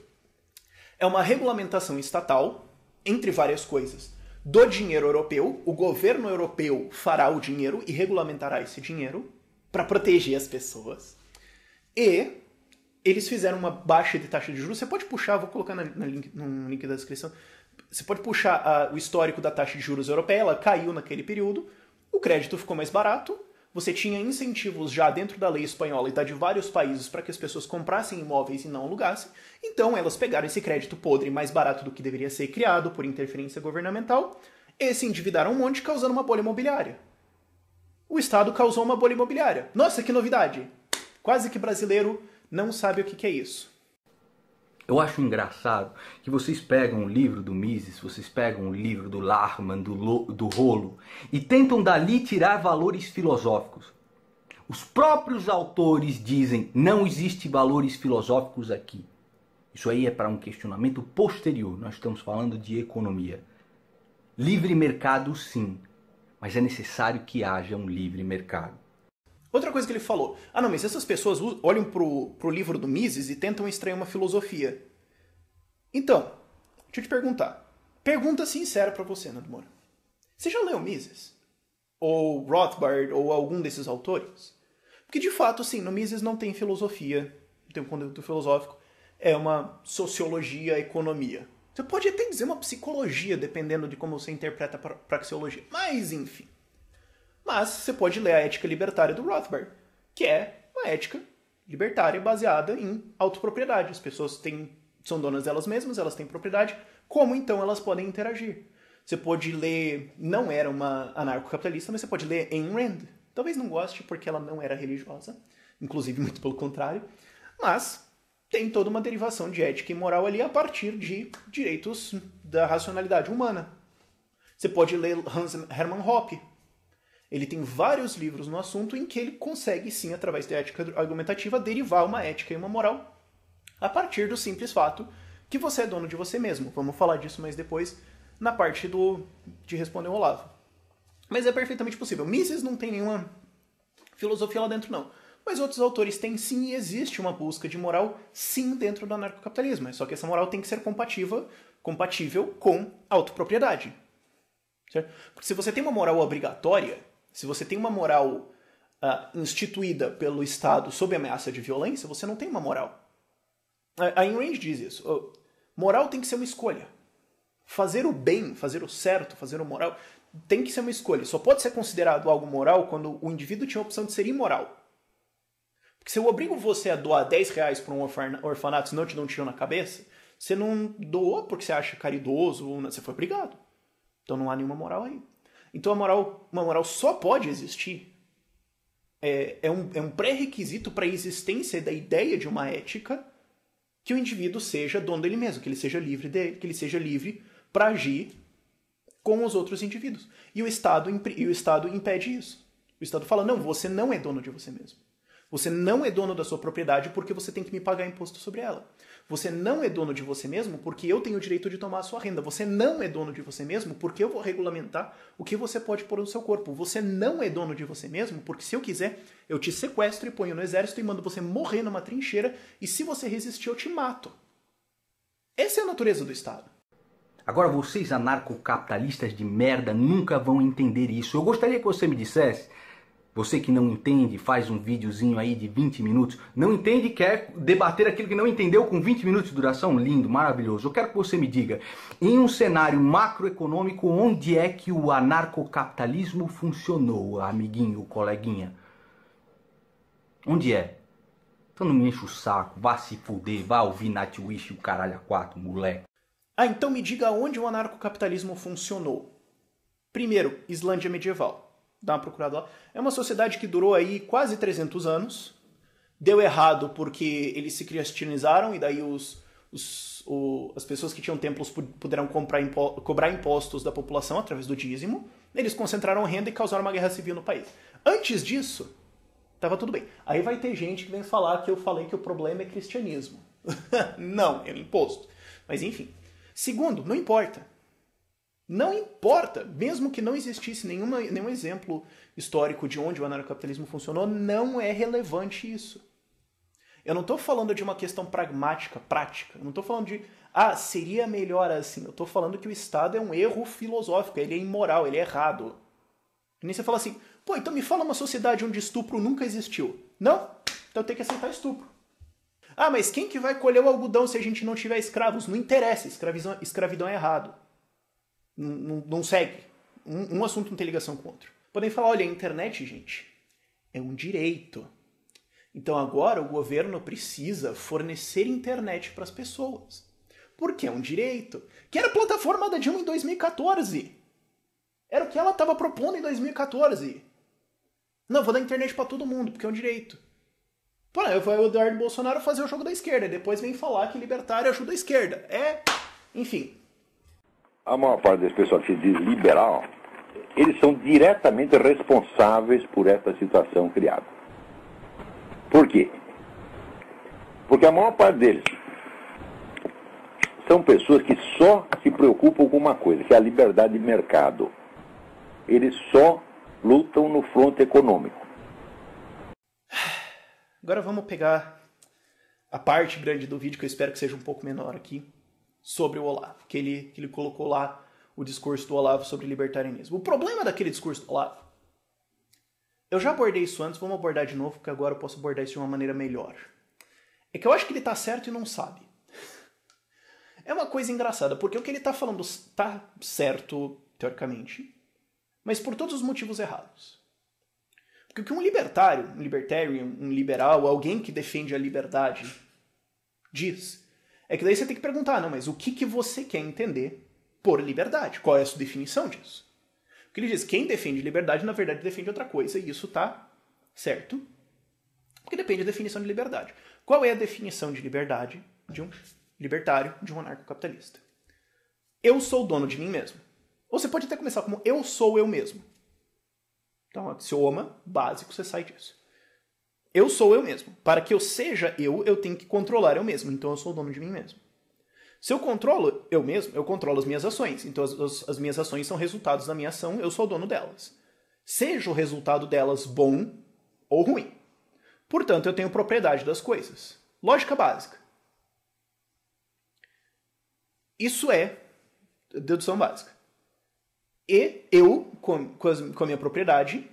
É uma regulamentação estatal, entre várias coisas, do dinheiro europeu. O governo europeu fará o dinheiro e regulamentará esse dinheiro para proteger as pessoas. E eles fizeram uma baixa de taxa de juros. Você pode puxar, vou colocar na, na link, no link da descrição. Você pode puxar a, ah, o histórico da taxa de juros europeia, ela caiu naquele período, o crédito ficou mais barato, você tinha incentivos já dentro da lei espanhola e da de vários países para que as pessoas comprassem imóveis e não alugassem, então elas pegaram esse crédito podre mais barato do que deveria ser criado por interferência governamental e se endividaram um monte causando uma bolha imobiliária. O Estado causou uma bolha imobiliária. Nossa, que novidade! Quase que brasileiro não sabe o que é isso. Eu acho engraçado que vocês pegam o livro do Mises, vocês pegam o livro do Larman, do, do Rolo, e tentam dali tirar valores filosóficos. Os próprios autores dizem não existe valores filosóficos aqui. Isso aí é para um questionamento posterior. Nós estamos falando de economia. Livre mercado, sim, mas é necessário que haja um livre mercado. Outra coisa que ele falou: ah, não, mas essas pessoas olham pro, pro livro do Mises e tentam extrair uma filosofia. Então, deixa eu te perguntar. Pergunta sincera para você, Nando Moura. Você já leu Mises? Ou Rothbard, ou algum desses autores? Porque, de fato, sim, no Mises não tem filosofia, não tem um conteúdo filosófico. É uma sociologia, economia. Você pode até dizer uma psicologia, dependendo de como você interpreta a praxeologia. Mas, enfim. Mas você pode ler a ética libertária do Rothbard, que é uma ética libertária baseada em autopropriedade. As pessoas têm, são donas delas mesmas, elas têm propriedade. Como então elas podem interagir? Você pode ler, não era uma anarcocapitalista, mas você pode ler Ayn Rand. Talvez não goste porque ela não era religiosa, inclusive muito pelo contrário, mas tem toda uma derivação de ética e moral ali a partir de direitos da racionalidade humana. Você pode ler Hans Hermann Hoppe, ele tem vários livros no assunto em que ele consegue, sim, através da ética argumentativa, derivar uma ética e uma moral a partir do simples fato que você é dono de você mesmo. Vamos falar disso mais depois na parte do de responder o Olavo. Mas é perfeitamente possível. Mises não tem nenhuma filosofia lá dentro, não. Mas outros autores têm sim e existe uma busca de moral sim dentro do anarcocapitalismo. É só que essa moral tem que ser compatível, compatível com autopropriedade. Certo? Porque se você tem uma moral obrigatória, se você tem uma moral uh, instituída pelo Estado sob ameaça de violência, você não tem uma moral. A Ayn Rand diz isso. Oh, moral tem que ser uma escolha. Fazer o bem, fazer o certo, fazer o moral, tem que ser uma escolha. Só pode ser considerado algo moral quando o indivíduo tinha a opção de ser imoral. Porque se eu obrigo você a doar 10 reais para um orfanato se não te dão um tiro na cabeça, você não doou porque você acha caridoso, você foi obrigado. Então não há nenhuma moral aí. Então a moral, uma moral só pode existir. É, é um, é um pré-requisito para a existência da ideia de uma ética que o indivíduo seja dono dele mesmo, que ele seja livre de, que ele seja livre para agir com os outros indivíduos. E o Estado e o Estado impede isso. O Estado fala: "Não, você não é dono de você mesmo. Você não é dono da sua propriedade porque você tem que me pagar imposto sobre ela. Você não é dono de você mesmo porque eu tenho o direito de tomar a sua renda. Você não é dono de você mesmo porque eu vou regulamentar o que você pode pôr no seu corpo. Você não é dono de você mesmo porque se eu quiser, eu te sequestro e ponho no exército e mando você morrer numa trincheira e se você resistir, eu te mato. Essa é a natureza do Estado. Agora vocês anarcocapitalistas de merda nunca vão entender isso. Eu gostaria que você me dissesse você que não entende, faz um videozinho aí de 20 minutos. Não entende, quer debater aquilo que não entendeu com 20 minutos de duração? Lindo, maravilhoso. Eu quero que você me diga, em um cenário macroeconômico, onde é que o anarcocapitalismo funcionou, amiguinho, coleguinha? Onde é? Então não me enche o saco, vá se fuder, vá ouvir Nightwish o caralho a quatro, moleque. Ah, então me diga onde o anarcocapitalismo funcionou. Primeiro, Islândia medieval dá uma procurada lá. É uma sociedade que durou aí quase 300 anos. Deu errado porque eles se cristianizaram e daí os, os, o, as pessoas que tinham templos puderam impo, cobrar impostos da população através do dízimo. Eles concentraram renda e causaram uma guerra civil no país. Antes disso, tava tudo bem. Aí vai ter gente que vem falar que eu falei que o problema é cristianismo. Não, é imposto. Mas enfim. Segundo, não importa. Não importa, mesmo que não existisse nenhuma, nenhum exemplo histórico de onde o anarcocapitalismo funcionou, não é relevante isso. Eu não estou falando de uma questão pragmática, prática. Eu não estou falando de, ah, seria melhor assim. Eu estou falando que o Estado é um erro filosófico, ele é imoral, ele é errado. E nem você fala assim, pô, então me fala uma sociedade onde estupro nunca existiu. Não, então tem que aceitar estupro. Ah, mas quem que vai colher o algodão se a gente não tiver escravos? Não interessa, escravidão, escravidão é errado não, não segue. Um, um assunto não tem ligação com o outro. Podem falar, olha, a internet, gente, é um direito. Então agora o governo precisa fornecer internet para as pessoas. Porque é um direito. Que era a plataforma da Dilma em 2014. Era o que ela estava propondo em 2014. Não, vou dar internet para todo mundo, porque é um direito. Pô, vou o Eduardo Bolsonaro fazer o jogo da esquerda, e depois vem falar que libertário ajuda a esquerda. É, enfim a maior parte desse pessoal que se diz liberal, eles são diretamente responsáveis por essa situação criada. Por quê? Porque a maior parte deles são pessoas que só se preocupam com uma coisa, que é a liberdade de mercado. Eles só lutam no fronte econômico. Agora vamos pegar a parte grande do vídeo, que eu espero que seja um pouco menor aqui sobre o Olavo, que ele, que ele colocou lá o discurso do Olavo sobre libertarianismo. O problema daquele discurso do Olavo, eu já abordei isso antes, vamos abordar de novo, porque agora eu posso abordar isso de uma maneira melhor. É que eu acho que ele tá certo e não sabe. É uma coisa engraçada, porque o que ele tá falando tá certo, teoricamente, mas por todos os motivos errados. Porque o que um libertário, um libertarian, um liberal, alguém que defende a liberdade diz é que daí você tem que perguntar, não, mas o que, que você quer entender por liberdade? Qual é a sua definição disso? Porque ele diz, quem defende liberdade, na verdade, defende outra coisa, e isso tá certo, porque depende da definição de liberdade. Qual é a definição de liberdade de um libertário, de um anarcocapitalista? Eu sou dono de mim mesmo. Ou você pode até começar como eu sou eu mesmo. Então, axioma básico, você sai disso eu sou eu mesmo. Para que eu seja eu, eu tenho que controlar eu mesmo. Então eu sou o dono de mim mesmo. Se eu controlo eu mesmo, eu controlo as minhas ações. Então as, as, as minhas ações são resultados da minha ação, eu sou o dono delas. Seja o resultado delas bom ou ruim. Portanto, eu tenho propriedade das coisas. Lógica básica. Isso é dedução básica. E eu, com, com, as, com a minha propriedade,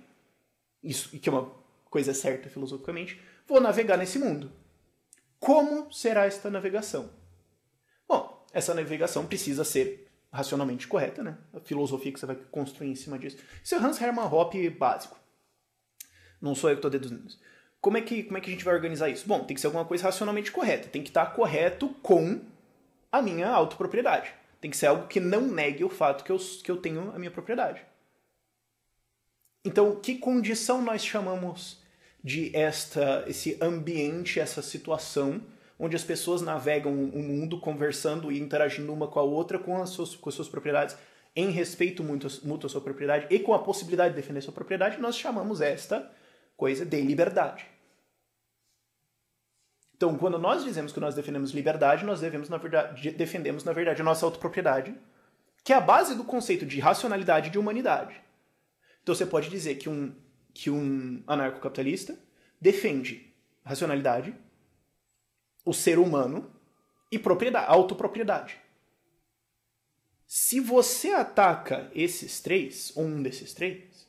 isso que é uma coisa certa filosoficamente, vou navegar nesse mundo. Como será esta navegação? Bom, essa navegação precisa ser racionalmente correta, né? A filosofia que você vai construir em cima disso. Isso é Hans Hermann Hoppe básico. Não sou eu que estou deduzindo Como é, que, como é que a gente vai organizar isso? Bom, tem que ser alguma coisa racionalmente correta. Tem que estar tá correto com a minha autopropriedade. Tem que ser algo que não negue o fato que eu, que eu tenho a minha propriedade. Então, que condição nós chamamos de esta, esse ambiente, essa situação, onde as pessoas navegam o mundo conversando e interagindo uma com a outra, com as suas, com as suas propriedades, em respeito muito, muito à sua propriedade e com a possibilidade de defender sua propriedade, nós chamamos esta coisa de liberdade. Então, quando nós dizemos que nós defendemos liberdade, nós devemos, na verdade, defendemos, na verdade, a nossa autopropriedade, que é a base do conceito de racionalidade de humanidade. Então, você pode dizer que um que um anarcocapitalista defende racionalidade, o ser humano e propriedade, autopropriedade. Se você ataca esses três, ou um desses três,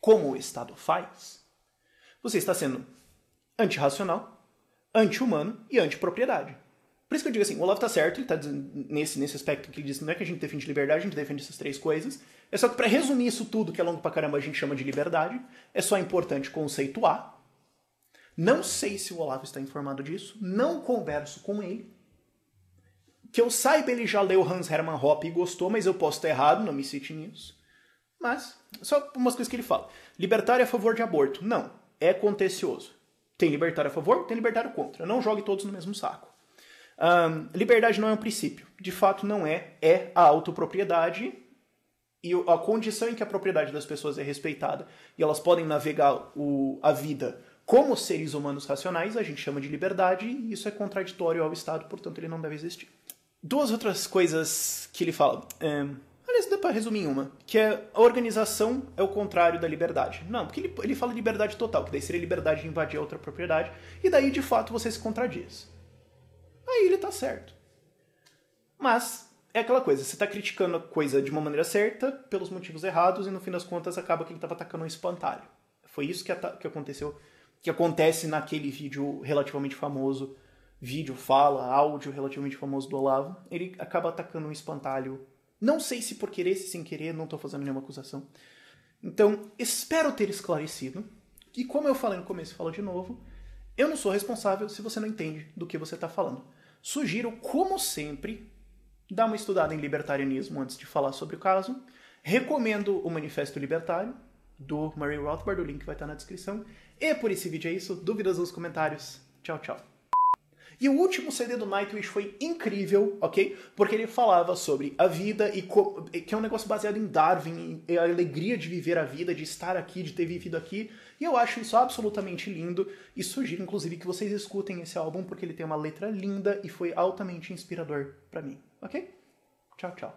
como o Estado faz, você está sendo antirracional, anti-humano e antipropriedade. Por isso que eu digo assim, o Olavo está certo, ele está nesse, nesse aspecto que ele diz, não é que a gente defende liberdade, a gente defende essas três coisas, é só que para resumir isso tudo, que é longo pra caramba, a gente chama de liberdade, é só importante conceituar. Não sei se o Olavo está informado disso, não converso com ele. Que eu saiba, ele já leu Hans Hermann Hoppe e gostou, mas eu posso estar errado, não me cite nisso. Mas, só umas coisas que ele fala. Libertário é a favor de aborto. Não, é contencioso. Tem libertário a favor, tem libertário contra. Não jogue todos no mesmo saco. Um, liberdade não é um princípio. De fato, não é. É a autopropriedade e a condição em que a propriedade das pessoas é respeitada e elas podem navegar o, a vida como seres humanos racionais, a gente chama de liberdade e isso é contraditório ao Estado, portanto ele não deve existir. Duas outras coisas que ele fala. É, aliás, dá para resumir uma. Que é a organização é o contrário da liberdade. Não, porque ele, ele fala liberdade total, que daí seria liberdade de invadir outra propriedade, e daí de fato você se contradiz. Aí ele tá certo. Mas é aquela coisa, você está criticando a coisa de uma maneira certa, pelos motivos errados, e no fim das contas acaba que ele estava atacando um espantalho. Foi isso que, que aconteceu, que acontece naquele vídeo relativamente famoso, vídeo, fala, áudio relativamente famoso do Olavo. Ele acaba atacando um espantalho, não sei se por querer, se sem querer, não estou fazendo nenhuma acusação. Então, espero ter esclarecido. E como eu falei no começo, falo de novo, eu não sou responsável se você não entende do que você está falando. Sugiro, como sempre, dá uma estudada em libertarianismo antes de falar sobre o caso. Recomendo o Manifesto Libertário, do Murray Rothbard, o link vai estar na descrição. E por esse vídeo é isso, dúvidas nos comentários. Tchau, tchau. E o último CD do Nightwish foi incrível, ok? Porque ele falava sobre a vida e que é um negócio baseado em Darwin, e a alegria de viver a vida, de estar aqui, de ter vivido aqui. E eu acho isso absolutamente lindo e sugiro inclusive que vocês escutem esse álbum porque ele tem uma letra linda e foi altamente inspirador para mim. Ok? Tchau, tchau.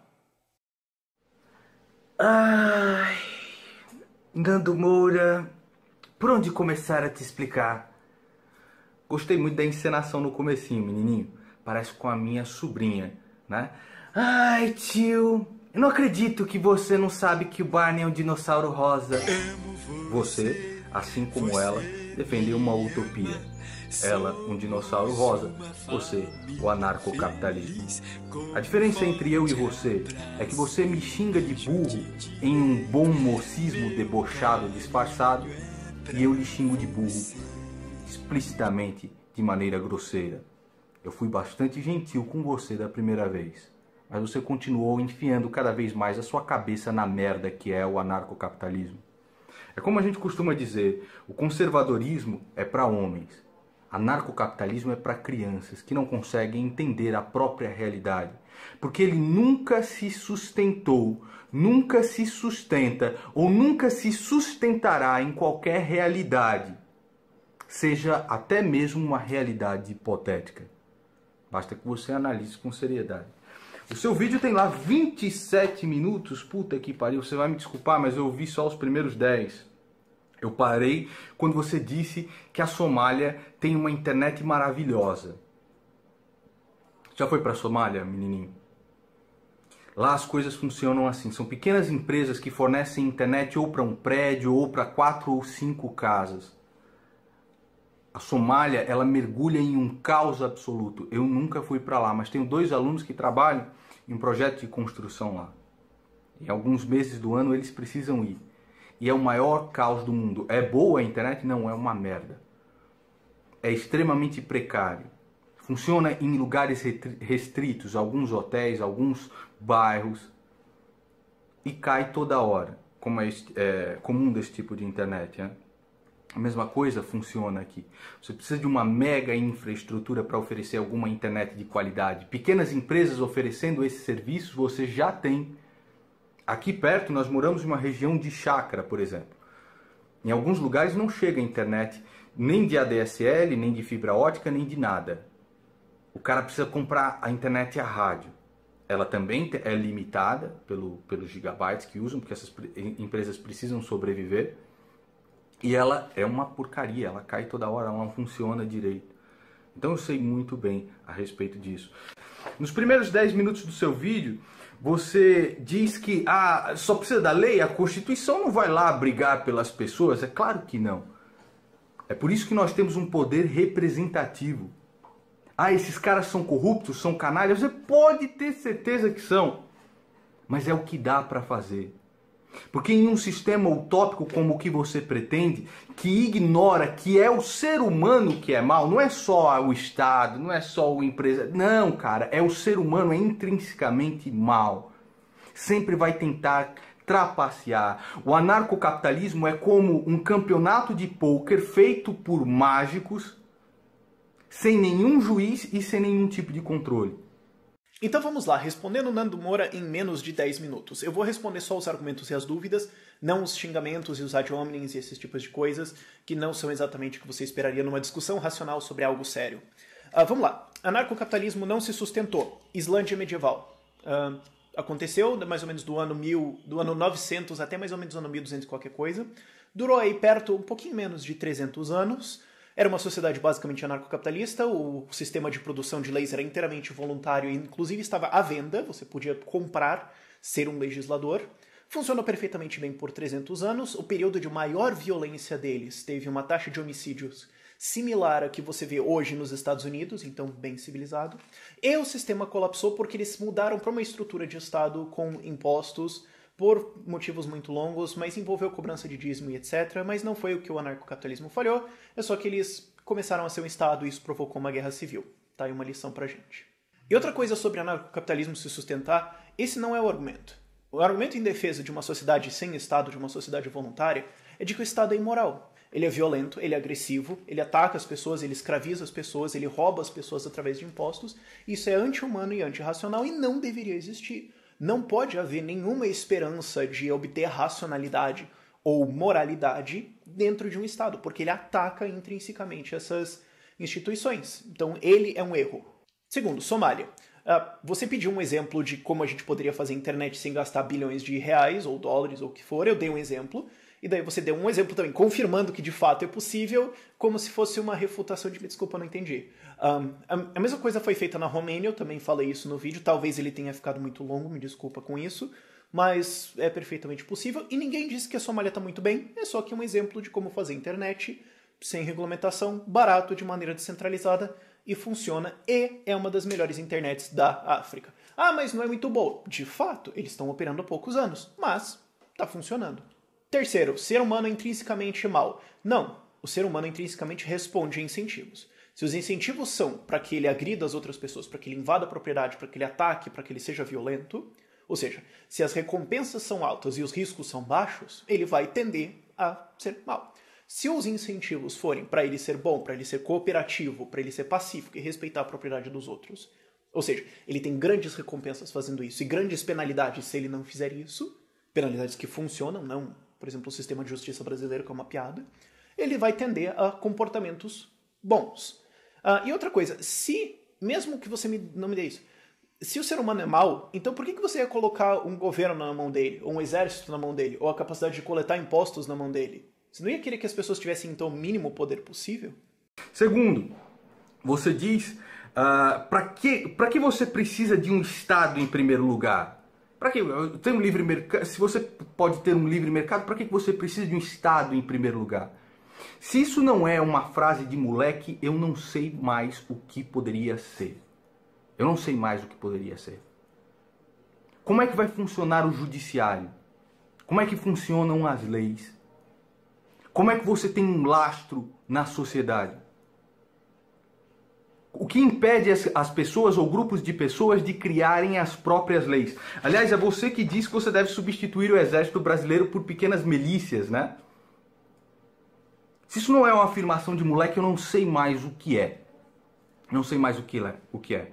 Ai, Nando Moura, por onde começar a te explicar? Gostei muito da encenação no comecinho, menininho. Parece com a minha sobrinha, né? Ai, tio, eu não acredito que você não sabe que o Barney é um dinossauro rosa. Você, assim como ela, defendeu uma utopia ela um dinossauro rosa, você o anarcocapitalismo. A diferença entre eu e você é que você me xinga de burro em um bom mocismo debochado disfarçado e eu lhe xingo de burro explicitamente de maneira grosseira. Eu fui bastante gentil com você da primeira vez, mas você continuou enfiando cada vez mais a sua cabeça na merda que é o anarcocapitalismo. É como a gente costuma dizer, o conservadorismo é para homens Anarcocapitalismo é para crianças que não conseguem entender a própria realidade, porque ele nunca se sustentou, nunca se sustenta ou nunca se sustentará em qualquer realidade, seja até mesmo uma realidade hipotética. Basta que você analise com seriedade. O seu vídeo tem lá 27 minutos, puta que pariu, você vai me desculpar, mas eu vi só os primeiros 10. Eu parei quando você disse que a Somália tem uma internet maravilhosa. Já foi para a Somália, menininho? Lá as coisas funcionam assim. São pequenas empresas que fornecem internet ou para um prédio ou para quatro ou cinco casas. A Somália, ela mergulha em um caos absoluto. Eu nunca fui para lá, mas tenho dois alunos que trabalham em um projeto de construção lá. Em alguns meses do ano eles precisam ir e é o maior caos do mundo. É boa a internet? Não, é uma merda. É extremamente precário. Funciona em lugares restritos, alguns hotéis, alguns bairros, e cai toda hora, como é, é comum desse tipo de internet. Né? A mesma coisa funciona aqui. Você precisa de uma mega infraestrutura para oferecer alguma internet de qualidade. Pequenas empresas oferecendo esse serviço você já tem Aqui perto nós moramos em uma região de chácara, por exemplo. Em alguns lugares não chega a internet nem de ADSL, nem de fibra ótica, nem de nada. O cara precisa comprar a internet e a rádio. Ela também é limitada pelo, pelos gigabytes que usam, porque essas empresas precisam sobreviver. E ela é uma porcaria, ela cai toda hora, ela não funciona direito. Então eu sei muito bem a respeito disso. Nos primeiros 10 minutos do seu vídeo, você diz que ah, só precisa da lei, a Constituição não vai lá brigar pelas pessoas? É claro que não. É por isso que nós temos um poder representativo. Ah, esses caras são corruptos, são canalhas? Você pode ter certeza que são. Mas é o que dá para fazer. Porque em um sistema utópico como o que você pretende, que ignora que é o ser humano que é mal, não é só o Estado, não é só o empresa. Não, cara, é o ser humano é intrinsecamente mal. Sempre vai tentar trapacear. O anarcocapitalismo é como um campeonato de pôquer feito por mágicos, sem nenhum juiz e sem nenhum tipo de controle. Então vamos lá, respondendo Nando Moura em menos de 10 minutos. Eu vou responder só os argumentos e as dúvidas, não os xingamentos e os ad hominems e esses tipos de coisas, que não são exatamente o que você esperaria numa discussão racional sobre algo sério. Uh, vamos lá. Anarcocapitalismo não se sustentou. Islândia medieval. Uh, aconteceu mais ou menos do ano 1000, do ano 900 até mais ou menos o ano 1200 qualquer coisa. Durou aí perto um pouquinho menos de 300 anos. Era uma sociedade basicamente anarcocapitalista, o sistema de produção de leis era inteiramente voluntário e, inclusive, estava à venda, você podia comprar, ser um legislador. Funcionou perfeitamente bem por 300 anos. O período de maior violência deles teve uma taxa de homicídios similar à que você vê hoje nos Estados Unidos, então bem civilizado. E o sistema colapsou porque eles mudaram para uma estrutura de Estado com impostos por motivos muito longos, mas envolveu cobrança de dízimo e etc. Mas não foi o que o anarcocapitalismo falhou, é só que eles começaram a ser um Estado e isso provocou uma guerra civil. Tá aí uma lição pra gente. E outra coisa sobre anarcocapitalismo se sustentar, esse não é o argumento. O argumento em defesa de uma sociedade sem Estado, de uma sociedade voluntária, é de que o Estado é imoral. Ele é violento, ele é agressivo, ele ataca as pessoas, ele escraviza as pessoas, ele rouba as pessoas através de impostos. Isso é anti-humano e antirracional e não deveria existir não pode haver nenhuma esperança de obter racionalidade ou moralidade dentro de um Estado, porque ele ataca intrinsecamente essas instituições. Então, ele é um erro. Segundo, Somália. Uh, você pediu um exemplo de como a gente poderia fazer internet sem gastar bilhões de reais ou dólares ou o que for. Eu dei um exemplo. E daí você deu um exemplo também, confirmando que de fato é possível, como se fosse uma refutação de me desculpa, não entendi. Um, a, mesma coisa foi feita na Romênia, eu também falei isso no vídeo. Talvez ele tenha ficado muito longo, me desculpa com isso, mas é perfeitamente possível. E ninguém disse que a Somália está muito bem, é só que um exemplo de como fazer internet sem regulamentação, barato, de maneira descentralizada e funciona e é uma das melhores internets da África. Ah, mas não é muito boa. De fato, eles estão operando há poucos anos, mas está funcionando. Terceiro, ser humano é intrinsecamente mal. Não, o ser humano é intrinsecamente responde a incentivos. Se os incentivos são para que ele agrida as outras pessoas, para que ele invada a propriedade, para que ele ataque, para que ele seja violento, ou seja, se as recompensas são altas e os riscos são baixos, ele vai tender a ser mal. Se os incentivos forem para ele ser bom, para ele ser cooperativo, para ele ser pacífico e respeitar a propriedade dos outros, ou seja, ele tem grandes recompensas fazendo isso e grandes penalidades se ele não fizer isso, penalidades que funcionam, não, por exemplo, o sistema de justiça brasileiro, que é uma piada, ele vai tender a comportamentos bons. Ah, e outra coisa, se, mesmo que você me, não me dê isso, se o ser humano é mau, então por que, que você ia colocar um governo na mão dele, ou um exército na mão dele, ou a capacidade de coletar impostos na mão dele? Você não ia querer que as pessoas tivessem, então, o mínimo poder possível? Segundo, você diz uh, ah, para que, pra que você precisa de um Estado em primeiro lugar? Para que tem um livre mercado? Se você pode ter um livre mercado, para que você precisa de um Estado em primeiro lugar? Se isso não é uma frase de moleque, eu não sei mais o que poderia ser. Eu não sei mais o que poderia ser. Como é que vai funcionar o judiciário? Como é que funcionam as leis? Como é que você tem um lastro na sociedade? O que impede as, pessoas ou grupos de pessoas de criarem as próprias leis? Aliás, é você que diz que você deve substituir o exército brasileiro por pequenas milícias, né? Se isso não é uma afirmação de moleque, eu não sei mais o que é. Não sei mais o que é. O que é.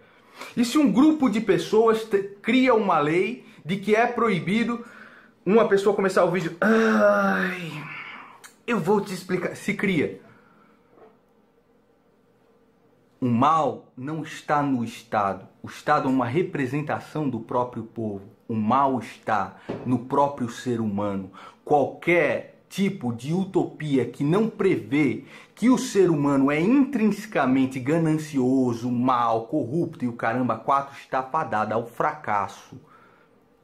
E se um grupo de pessoas cria uma lei de que é proibido uma pessoa começar o vídeo. Ai, eu vou te explicar. Se cria. O mal não está no Estado. O Estado é uma representação do próprio povo. O mal está no próprio ser humano. Qualquer tipo de utopia que não prevê que o ser humano é intrinsecamente ganancioso, mal, corrupto e o caramba quatro está fadada ao fracasso.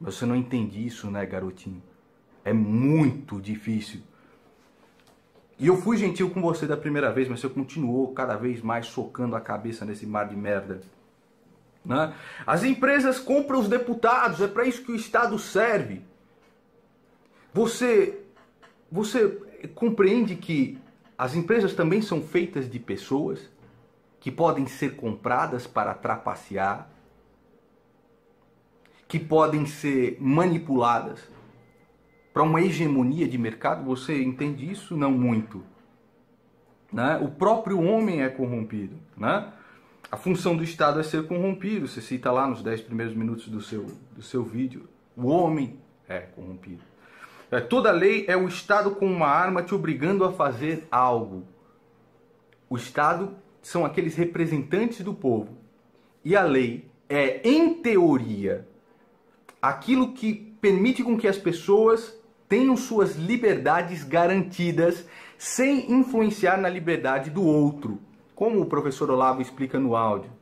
Você não entende isso, né, garotinho? É muito difícil. E eu fui gentil com você da primeira vez, mas você continuou cada vez mais socando a cabeça nesse mar de merda. Né? As empresas compram os deputados, é para isso que o Estado serve. Você você compreende que as empresas também são feitas de pessoas que podem ser compradas para trapacear, que podem ser manipuladas para uma hegemonia de mercado? Você entende isso? Não muito. Né? O próprio homem é corrompido. Né? A função do Estado é ser corrompido. Você cita lá nos 10 primeiros minutos do seu, do seu vídeo. O homem é corrompido. É, toda lei é o Estado com uma arma te obrigando a fazer algo. O Estado são aqueles representantes do povo. E a lei é, em teoria, aquilo que permite com que as pessoas tenham suas liberdades garantidas sem influenciar na liberdade do outro, como o professor Olavo explica no áudio.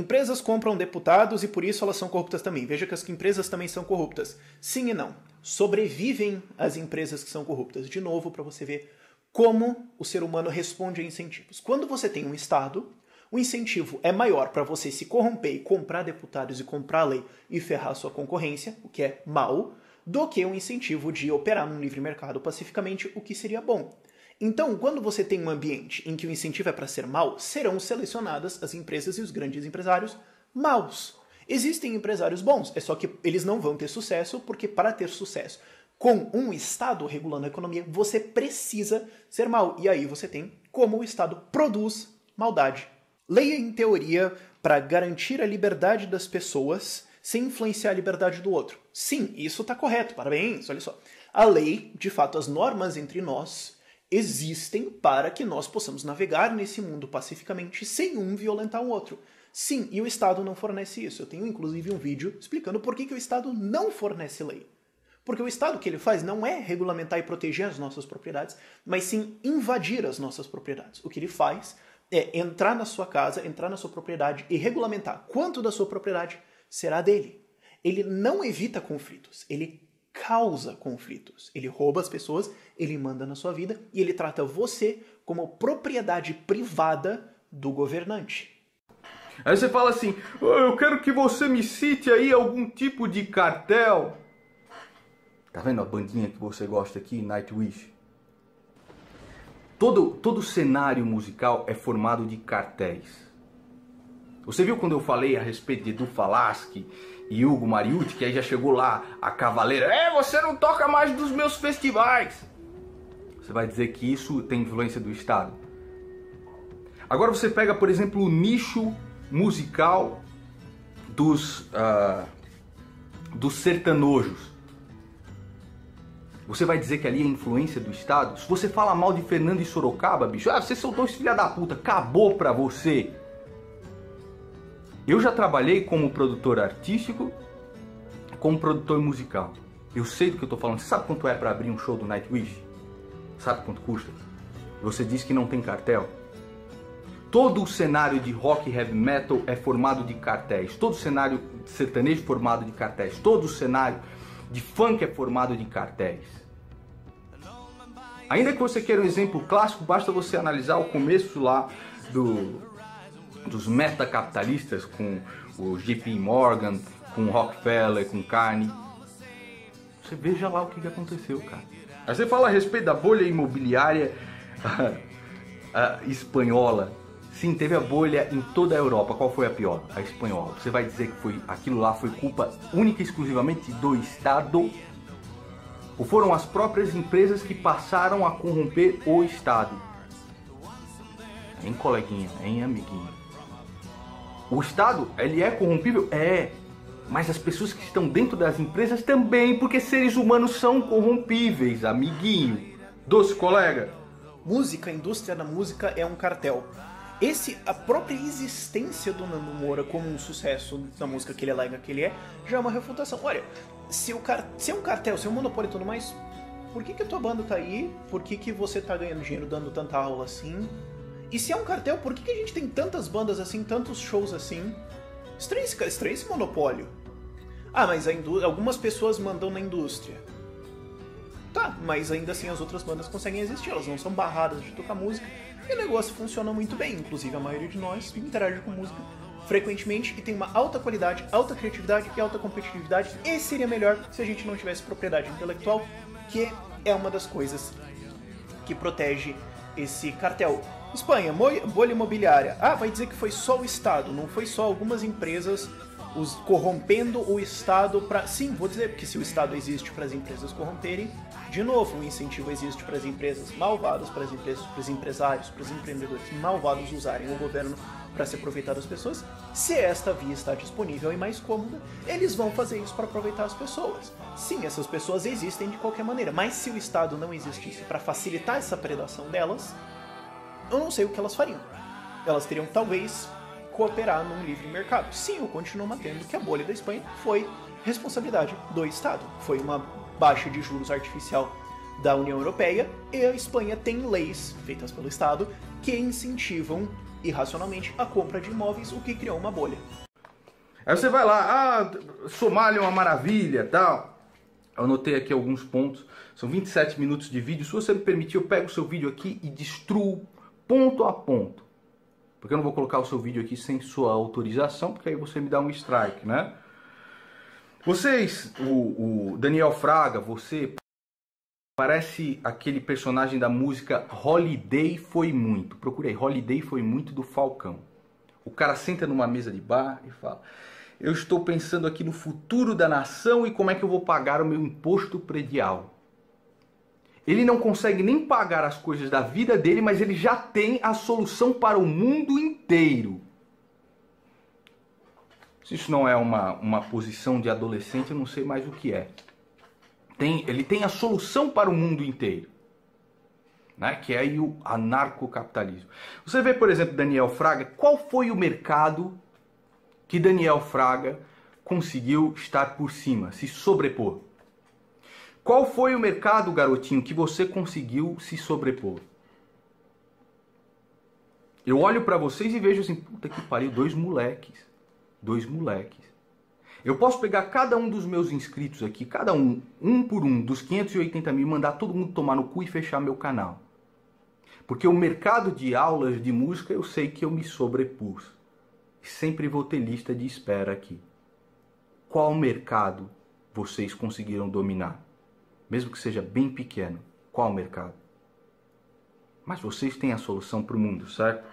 Empresas compram deputados e por isso elas são corruptas também. Veja que as empresas também são corruptas. Sim e não. Sobrevivem as empresas que são corruptas. De novo, para você ver como o ser humano responde a incentivos. Quando você tem um Estado, o incentivo é maior para você se corromper e comprar deputados e comprar lei e ferrar sua concorrência, o que é mal, do que um incentivo de operar num livre mercado pacificamente, o que seria bom. Então, quando você tem um ambiente em que o incentivo é para ser mal, serão selecionadas as empresas e os grandes empresários maus. Existem empresários bons, é só que eles não vão ter sucesso, porque para ter sucesso com um Estado regulando a economia, você precisa ser mal. E aí você tem como o Estado produz maldade. Lei em teoria para garantir a liberdade das pessoas sem influenciar a liberdade do outro. Sim, isso está correto, parabéns, olha só. A lei, de fato, as normas entre nós existem para que nós possamos navegar nesse mundo pacificamente sem um violentar o outro. Sim, e o Estado não fornece isso. Eu tenho inclusive um vídeo explicando por que, que o Estado não fornece lei. Porque o Estado que ele faz não é regulamentar e proteger as nossas propriedades, mas sim invadir as nossas propriedades. O que ele faz é entrar na sua casa, entrar na sua propriedade e regulamentar quanto da sua propriedade será dele. Ele não evita conflitos, ele causa conflitos. Ele rouba as pessoas, ele manda na sua vida e ele trata você como propriedade privada do governante. Aí você fala assim: oh, eu quero que você me cite aí algum tipo de cartel. Tá vendo a bandinha que você gosta aqui, Nightwish? Todo, todo cenário musical é formado de cartéis. Você viu quando eu falei a respeito de Edu Falaschi e Hugo Mariucci, que aí já chegou lá a cavaleira, é, você não toca mais dos meus festivais. Você vai dizer que isso tem influência do Estado? Agora você pega, por exemplo, o nicho musical dos, uh, dos sertanojos. Você vai dizer que ali é influência do Estado? Se você fala mal de Fernando e Sorocaba, bicho, ah, vocês são dois filha da puta, acabou pra você. Eu já trabalhei como produtor artístico, como produtor musical. Eu sei do que eu estou falando. Você sabe quanto é para abrir um show do Nightwish? Sabe quanto custa? Você diz que não tem cartel? Todo o cenário de rock e heavy metal é formado de cartéis. Todo o cenário sertanejo é formado de cartéis. Todo o cenário de funk é formado de cartéis. Ainda que você queira um exemplo clássico, basta você analisar o começo lá do dos metacapitalistas com o JP Morgan, com Rockefeller, com Carne. Você veja lá o que aconteceu, cara. Aí você fala a respeito da bolha imobiliária espanhola. Sim, teve a bolha em toda a Europa. Qual foi a pior? A espanhola. Você vai dizer que foi aquilo lá foi culpa única e exclusivamente do Estado? Ou foram as próprias empresas que passaram a corromper o Estado? Hein, coleguinha? Hein, amiguinha. O Estado, ele é corrompível? É. Mas as pessoas que estão dentro das empresas também, porque seres humanos são corrompíveis, amiguinho. Doce colega. Música, a indústria da música é um cartel. Esse, a própria existência do Nando Moura como um sucesso na música que ele alega que ele é, já é uma refutação. Olha, se, o car se é um cartel, se é um monopólio e tudo mais, por que, que a tua banda tá aí? Por que, que você tá ganhando dinheiro dando tanta aula assim? E se é um cartel, por que, que a gente tem tantas bandas assim, tantos shows assim? Estranho esse, estranho esse monopólio. Ah, mas algumas pessoas mandam na indústria. Tá, mas ainda assim as outras bandas conseguem existir, elas não são barradas de tocar música. E o negócio funciona muito bem, inclusive a maioria de nós interage com música frequentemente e tem uma alta qualidade, alta criatividade e alta competitividade. E seria melhor se a gente não tivesse propriedade intelectual, que é uma das coisas que protege esse cartel. Espanha, bolha imobiliária. Ah, vai dizer que foi só o Estado, não foi só algumas empresas os corrompendo o Estado para. Sim, vou dizer, porque se o Estado existe para as empresas corromperem, de novo, o incentivo existe para as empresas malvadas, para as empresas, para os empresários, para os empreendedores malvados usarem o governo para se aproveitar das pessoas. Se esta via está disponível e mais cômoda, eles vão fazer isso para aproveitar as pessoas. Sim, essas pessoas existem de qualquer maneira, mas se o Estado não existisse para facilitar essa predação delas, eu não sei o que elas fariam. Elas teriam talvez cooperar num livre mercado. Sim, eu continuo mantendo que é a bolha da Espanha foi responsabilidade do Estado. Foi uma baixa de juros artificial da União Europeia e a Espanha tem leis feitas pelo Estado que incentivam irracionalmente a compra de imóveis, o que criou uma bolha. Aí você vai lá, ah, Somália é uma maravilha, tal. Eu anotei aqui alguns pontos. São 27 minutos de vídeo. Se você me permitir, eu pego o seu vídeo aqui e destruo ponto a ponto. Porque eu não vou colocar o seu vídeo aqui sem sua autorização, porque aí você me dá um strike, né? Vocês, o, o Daniel Fraga, você parece aquele personagem da música Holiday Foi Muito. Procurei, Holiday Foi Muito do Falcão. O cara senta numa mesa de bar e fala: Eu estou pensando aqui no futuro da nação e como é que eu vou pagar o meu imposto predial. Ele não consegue nem pagar as coisas da vida dele, mas ele já tem a solução para o mundo inteiro. Se isso não é uma, uma posição de adolescente, eu não sei mais o que é. Tem, ele tem a solução para o mundo inteiro. Né, que é o anarcocapitalismo. Você vê, por exemplo, Daniel Fraga, qual foi o mercado que Daniel Fraga conseguiu estar por cima, se sobrepor? Qual foi o mercado, garotinho, que você conseguiu se sobrepor? Eu olho para vocês e vejo assim, puta que pariu, dois moleques. Dois moleques. Eu posso pegar cada um dos meus inscritos aqui, cada um, um por um, dos 580 mil, mandar todo mundo tomar no cu e fechar meu canal. Porque o mercado de aulas de música eu sei que eu me sobrepus. Sempre vou ter lista de espera aqui. Qual mercado vocês conseguiram dominar? mesmo que seja bem pequeno. Qual o mercado? Mas vocês têm a solução para o mundo, certo?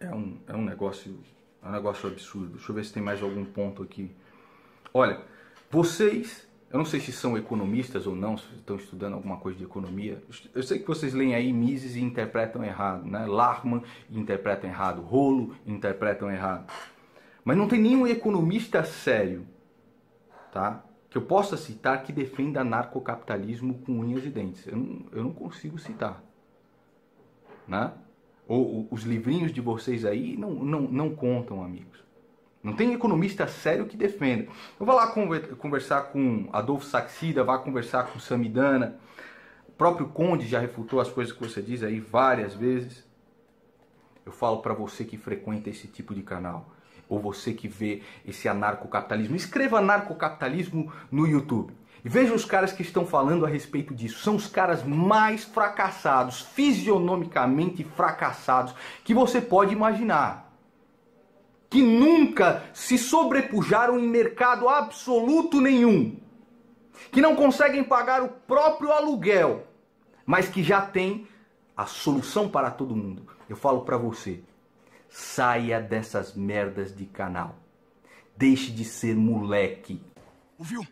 É um, é um negócio é um negócio absurdo. Deixa eu ver se tem mais algum ponto aqui. Olha, vocês, eu não sei se são economistas ou não, se estão estudando alguma coisa de economia. Eu sei que vocês leem aí Mises e interpretam errado, né? Larman interpretam errado, Rolo interpretam errado. Mas não tem nenhum economista sério, tá? que eu possa citar que defenda narcocapitalismo com unhas e dentes. Eu não, eu não consigo citar. Né? Ou, os livrinhos de vocês aí não, não, não contam, amigos. Não tem economista sério que defenda. Eu vou lá conversar com Adolfo Saxida, vá conversar com Samidana. O próprio Conde já refutou as coisas que você diz aí várias vezes. Eu falo para você que frequenta esse tipo de canal ou você que vê esse anarcocapitalismo, escreva anarcocapitalismo no YouTube. E veja os caras que estão falando a respeito disso. São os caras mais fracassados, fisionomicamente fracassados, que você pode imaginar. Que nunca se sobrepujaram em mercado absoluto nenhum. Que não conseguem pagar o próprio aluguel, mas que já tem a solução para todo mundo. Eu falo para você, Saia dessas merdas de canal. Deixe de ser moleque. Ouviu?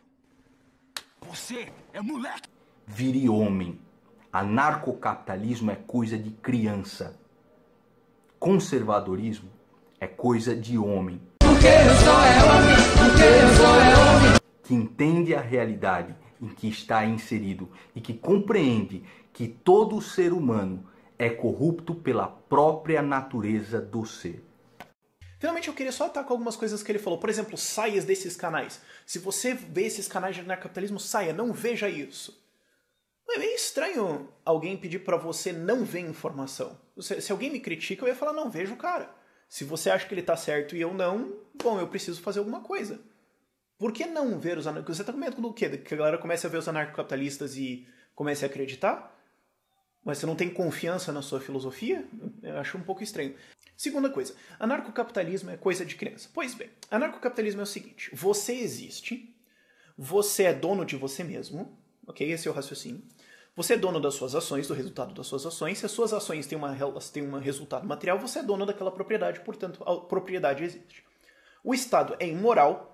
Você é moleque. Vire homem. Anarcocapitalismo é coisa de criança. Conservadorismo é coisa de homem. Porque eu só é homem, porque eu só é homem. Que entende a realidade em que está inserido e que compreende que todo ser humano é corrupto pela própria natureza do ser. Finalmente, eu queria só atacar algumas coisas que ele falou. Por exemplo, saias desses canais. Se você vê esses canais de anarcapitalismo, saia, não veja isso. É meio estranho alguém pedir para você não ver informação. Se, alguém me critica, eu ia falar, não, vejo o cara. Se você acha que ele tá certo e eu não, bom, eu preciso fazer alguma coisa. Por que não ver os anarcapitalistas? Você tá com medo do quê? Que a galera comece a ver os anarcocapitalistas e comece a acreditar? Mas você não tem confiança na sua filosofia? Eu acho um pouco estranho. Segunda coisa, anarcocapitalismo é coisa de criança. Pois bem, anarcocapitalismo é o seguinte: você existe, você é dono de você mesmo, ok? Esse é o raciocínio. Você é dono das suas ações, do resultado das suas ações. Se as suas ações têm, uma, têm um resultado material, você é dono daquela propriedade, portanto, a propriedade existe. O Estado é imoral,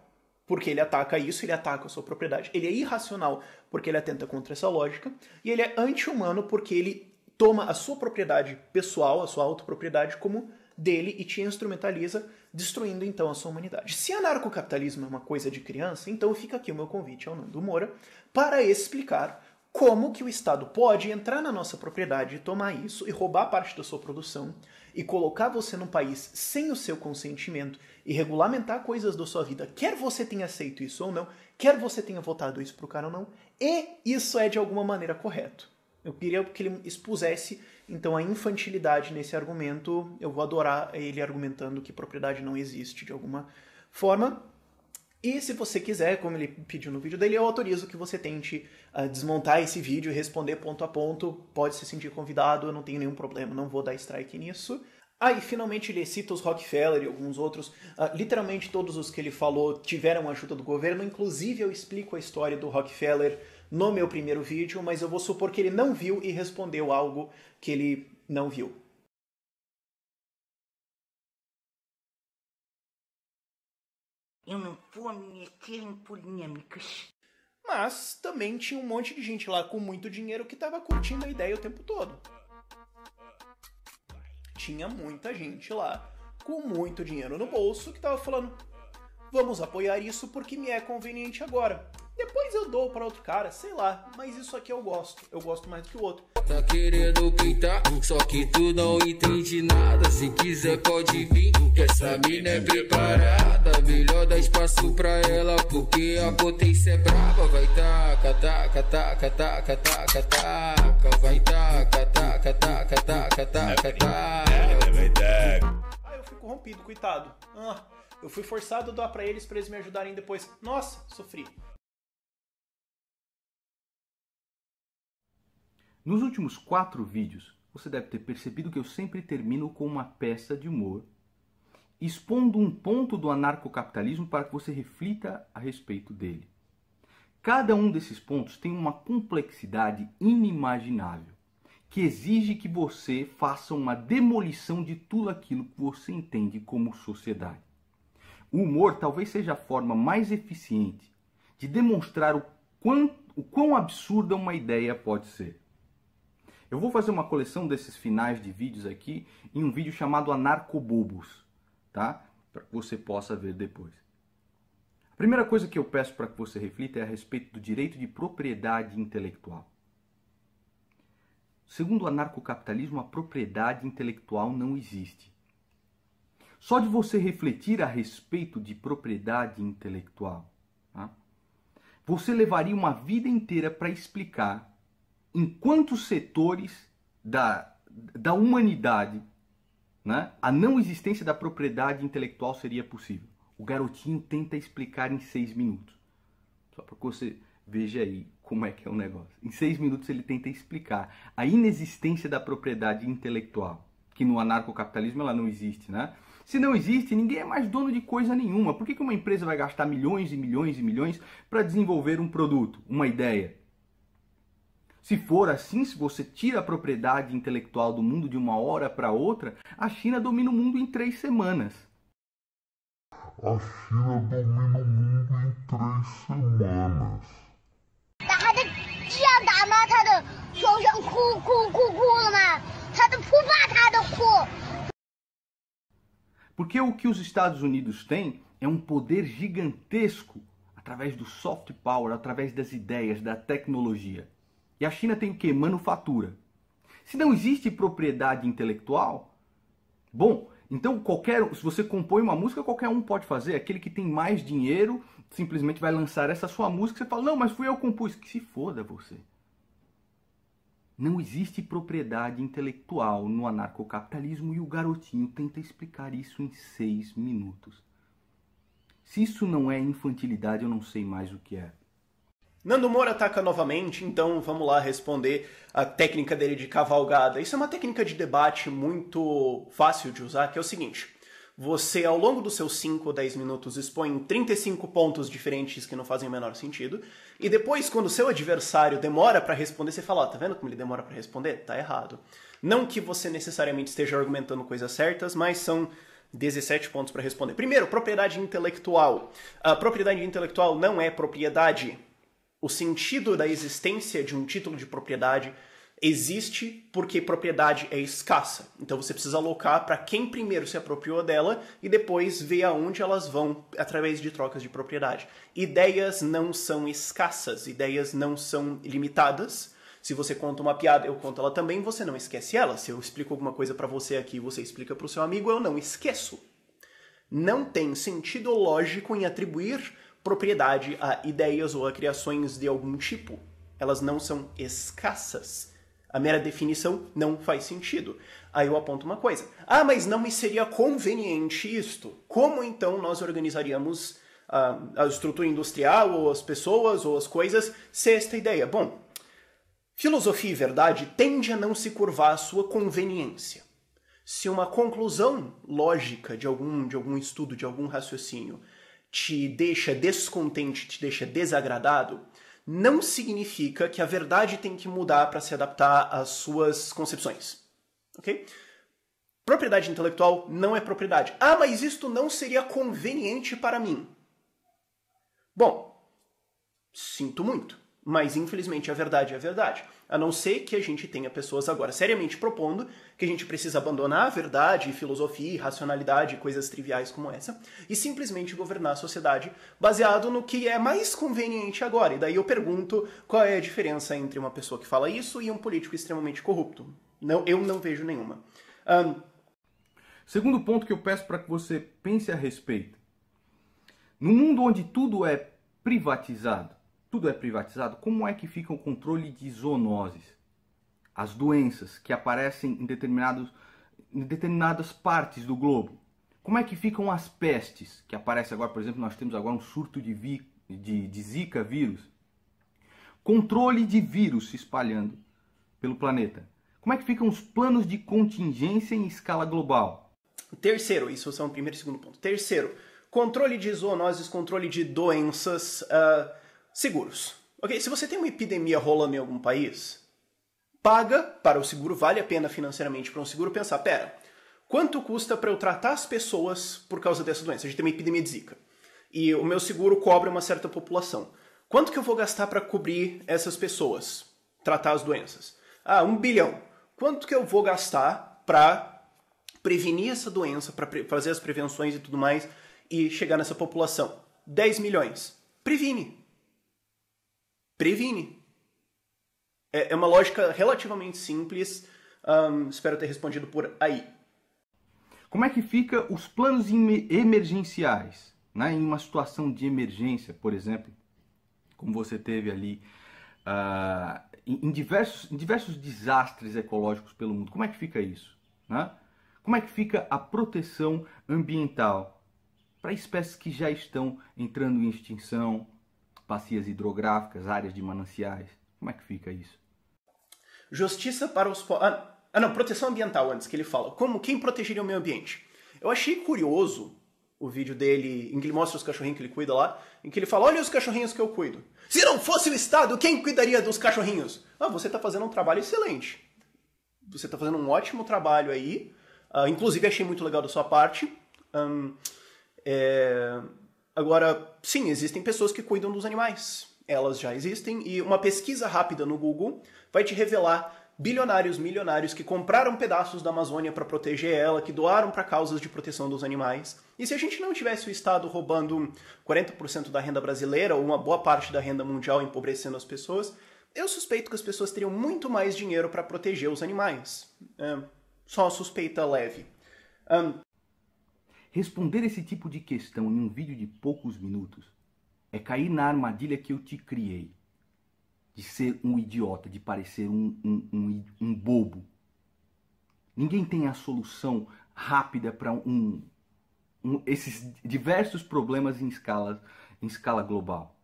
porque ele ataca isso, ele ataca a sua propriedade. Ele é irracional porque ele atenta contra essa lógica, e ele é anti-humano porque ele toma a sua propriedade pessoal, a sua autopropriedade, como dele e te instrumentaliza, destruindo então a sua humanidade. Se anarcocapitalismo é uma coisa de criança, então fica aqui o meu convite ao Nando Moura para explicar como que o Estado pode entrar na nossa propriedade, tomar isso e roubar parte da sua produção e colocar você num país sem o seu consentimento e regulamentar coisas da sua vida, quer você tenha aceito isso ou não, quer você tenha votado isso pro cara ou não, e isso é de alguma maneira correto. Eu queria que ele expusesse então a infantilidade nesse argumento. Eu vou adorar ele argumentando que propriedade não existe de alguma forma. E se você quiser, como ele pediu no vídeo dele, eu autorizo que você tente uh, desmontar esse vídeo e responder ponto a ponto. Pode se sentir convidado, eu não tenho nenhum problema, não vou dar strike nisso. Ah, e finalmente ele cita os Rockefeller e alguns outros. Uh, literalmente todos os que ele falou tiveram ajuda do governo. Inclusive, eu explico a história do Rockefeller no meu primeiro vídeo, mas eu vou supor que ele não viu e respondeu algo que ele não viu. Eu não vou me meter em polêmicas. Mas também tinha um monte de gente lá com muito dinheiro que estava curtindo a ideia o tempo todo tinha muita gente lá com muito dinheiro no bolso que tava falando: vamos apoiar isso porque me é conveniente agora. Depois eu dou para outro cara, sei lá, mas isso aqui eu gosto, eu gosto mais do que o outro. Tá querendo pintar, só que tu não entende nada. Se quiser, pode vir, que essa mina é preparada. Melhor dar espaço pra ela, porque a potência é brava. Vai taca, taca, taca, taca, taca, taca, vai taca, taca, taca, taca, taca, taca. Aí eu fui corrompido, coitado. Ah, eu fui forçado a doar pra eles pra eles me ajudarem depois. Nossa, sofri. Nos últimos quatro vídeos, você deve ter percebido que eu sempre termino com uma peça de humor, expondo um ponto do anarcocapitalismo para que você reflita a respeito dele. Cada um desses pontos tem uma complexidade inimaginável que exige que você faça uma demolição de tudo aquilo que você entende como sociedade. O humor talvez seja a forma mais eficiente de demonstrar o quão, o quão absurda uma ideia pode ser. Eu vou fazer uma coleção desses finais de vídeos aqui em um vídeo chamado Anarcobobos, tá? Para que você possa ver depois. A primeira coisa que eu peço para que você reflita é a respeito do direito de propriedade intelectual. Segundo o anarcocapitalismo, a propriedade intelectual não existe. Só de você refletir a respeito de propriedade intelectual, tá? você levaria uma vida inteira para explicar em quantos setores da, da humanidade né, a não existência da propriedade intelectual seria possível. O garotinho tenta explicar em seis minutos. Só para que você veja aí como é que é o negócio. Em seis minutos ele tenta explicar a inexistência da propriedade intelectual, que no anarcocapitalismo ela não existe, né? Se não existe, ninguém é mais dono de coisa nenhuma. Por que uma empresa vai gastar milhões e milhões e milhões para desenvolver um produto, uma ideia? Se for assim, se você tira a propriedade intelectual do mundo de uma hora para outra, a China domina o mundo em três semanas. A China domina o mundo em três semanas. Porque o que os Estados Unidos têm é um poder gigantesco através do soft power, através das ideias, da tecnologia. E a China tem o que? Manufatura. Se não existe propriedade intelectual, bom, então qualquer, se você compõe uma música, qualquer um pode fazer. Aquele que tem mais dinheiro simplesmente vai lançar essa sua música. Você fala, não, mas fui eu que compus. Que se foda você. Não existe propriedade intelectual no anarcocapitalismo e o garotinho tenta explicar isso em seis minutos. Se isso não é infantilidade, eu não sei mais o que é. Nando Moura ataca novamente, então vamos lá responder a técnica dele de cavalgada. Isso é uma técnica de debate muito fácil de usar, que é o seguinte. Você, ao longo dos seus 5 ou 10 minutos, expõe 35 pontos diferentes que não fazem o menor sentido. E depois, quando o seu adversário demora para responder, você fala: oh, tá vendo como ele demora para responder? Tá errado. Não que você necessariamente esteja argumentando coisas certas, mas são 17 pontos para responder. Primeiro, propriedade intelectual. A propriedade intelectual não é propriedade. O sentido da existência de um título de propriedade existe porque propriedade é escassa. Então você precisa alocar para quem primeiro se apropriou dela e depois ver aonde elas vão através de trocas de propriedade. Ideias não são escassas, ideias não são limitadas. Se você conta uma piada, eu conto ela também, você não esquece ela. Se eu explico alguma coisa para você aqui, você explica para o seu amigo, eu não esqueço. Não tem sentido lógico em atribuir propriedade a ideias ou a criações de algum tipo. Elas não são escassas a mera definição não faz sentido. Aí eu aponto uma coisa. Ah, mas não me seria conveniente isto? Como então nós organizaríamos a, ah, a estrutura industrial, ou as pessoas, ou as coisas, se é esta ideia? Bom, filosofia e verdade tende a não se curvar à sua conveniência. Se uma conclusão lógica de algum, de algum estudo, de algum raciocínio, te deixa descontente, te deixa desagradado, não significa que a verdade tem que mudar para se adaptar às suas concepções. Ok? Propriedade intelectual não é propriedade. Ah, mas isto não seria conveniente para mim. Bom, sinto muito, mas infelizmente a verdade é a verdade a não ser que a gente tenha pessoas agora seriamente propondo que a gente precisa abandonar a verdade, filosofia, racionalidade, coisas triviais como essa, e simplesmente governar a sociedade baseado no que é mais conveniente agora. E daí eu pergunto qual é a diferença entre uma pessoa que fala isso e um político extremamente corrupto. Não, eu não vejo nenhuma. Um... Segundo ponto que eu peço para que você pense a respeito. No mundo onde tudo é privatizado, tudo é privatizado, como é que fica o controle de zoonoses? As doenças que aparecem em, determinados, em determinadas partes do globo. Como é que ficam as pestes que aparecem agora? Por exemplo, nós temos agora um surto de, vi, de, de Zika vírus. Controle de vírus se espalhando pelo planeta. Como é que ficam os planos de contingência em escala global? Terceiro, isso são é o primeiro e segundo ponto. Terceiro, controle de zoonoses, controle de doenças. Uh seguros. Ok? Se você tem uma epidemia rolando em algum país, paga para o seguro, vale a pena financeiramente para um seguro pensar, pera, quanto custa para eu tratar as pessoas por causa dessa doença? A gente tem uma epidemia de zika. E o meu seguro cobre uma certa população. Quanto que eu vou gastar para cobrir essas pessoas? Tratar as doenças? Ah, um bilhão. Quanto que eu vou gastar para prevenir essa doença, para pre fazer as prevenções e tudo mais e chegar nessa população? 10 milhões. Previne, previne. É, é uma lógica relativamente simples. Um, espero ter respondido por aí. Como é que fica os planos emergenciais, né? Em uma situação de emergência, por exemplo, como você teve ali uh, em, diversos, em diversos desastres ecológicos pelo mundo. Como é que fica isso, né? Como é que fica a proteção ambiental para espécies que já estão entrando em extinção, bacias hidrográficas, áreas de mananciais. Como é que fica isso? Justiça para os ah, ah, não, proteção ambiental antes que ele fala. Como quem protegeria o meio ambiente? Eu achei curioso o vídeo dele, em que ele mostra os cachorrinhos que ele cuida lá, em que ele fala: Olha os cachorrinhos que eu cuido. Se não fosse o Estado, quem cuidaria dos cachorrinhos? Ah, você está fazendo um trabalho excelente. Você está fazendo um ótimo trabalho aí. Uh, inclusive, achei muito legal da sua parte. Um, é, Agora, sim, existem pessoas que cuidam dos animais. Elas já existem e uma pesquisa rápida no Google vai te revelar bilionários, milionários que compraram pedaços da Amazônia para proteger ela, que doaram para causas de proteção dos animais. E se a gente não tivesse o Estado roubando 40% da renda brasileira ou uma boa parte da renda mundial empobrecendo as pessoas, eu suspeito que as pessoas teriam muito mais dinheiro para proteger os animais. É, só suspeita leve. Um, Responder esse tipo de questão em um vídeo de poucos minutos é cair na armadilha que eu te criei de ser um idiota, de parecer um, um, um, um bobo. Ninguém tem a solução rápida para um, um, esses diversos problemas em escala, em escala global.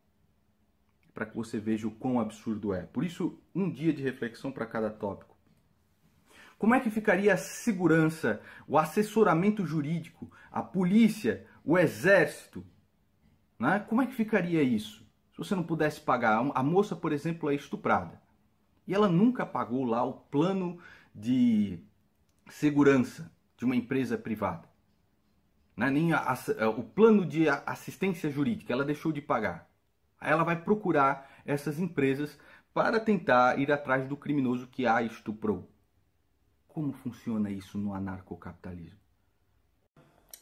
Para que você veja o quão absurdo é. Por isso, um dia de reflexão para cada tópico. Como é que ficaria a segurança, o assessoramento jurídico, a polícia, o exército. Né? Como é que ficaria isso? Se você não pudesse pagar, a moça, por exemplo, é estuprada. E ela nunca pagou lá o plano de segurança de uma empresa privada. Né? Nem a, a, é, o plano de assistência jurídica, ela deixou de pagar. Aí ela vai procurar essas empresas para tentar ir atrás do criminoso que a estuprou. Como funciona isso no anarcocapitalismo?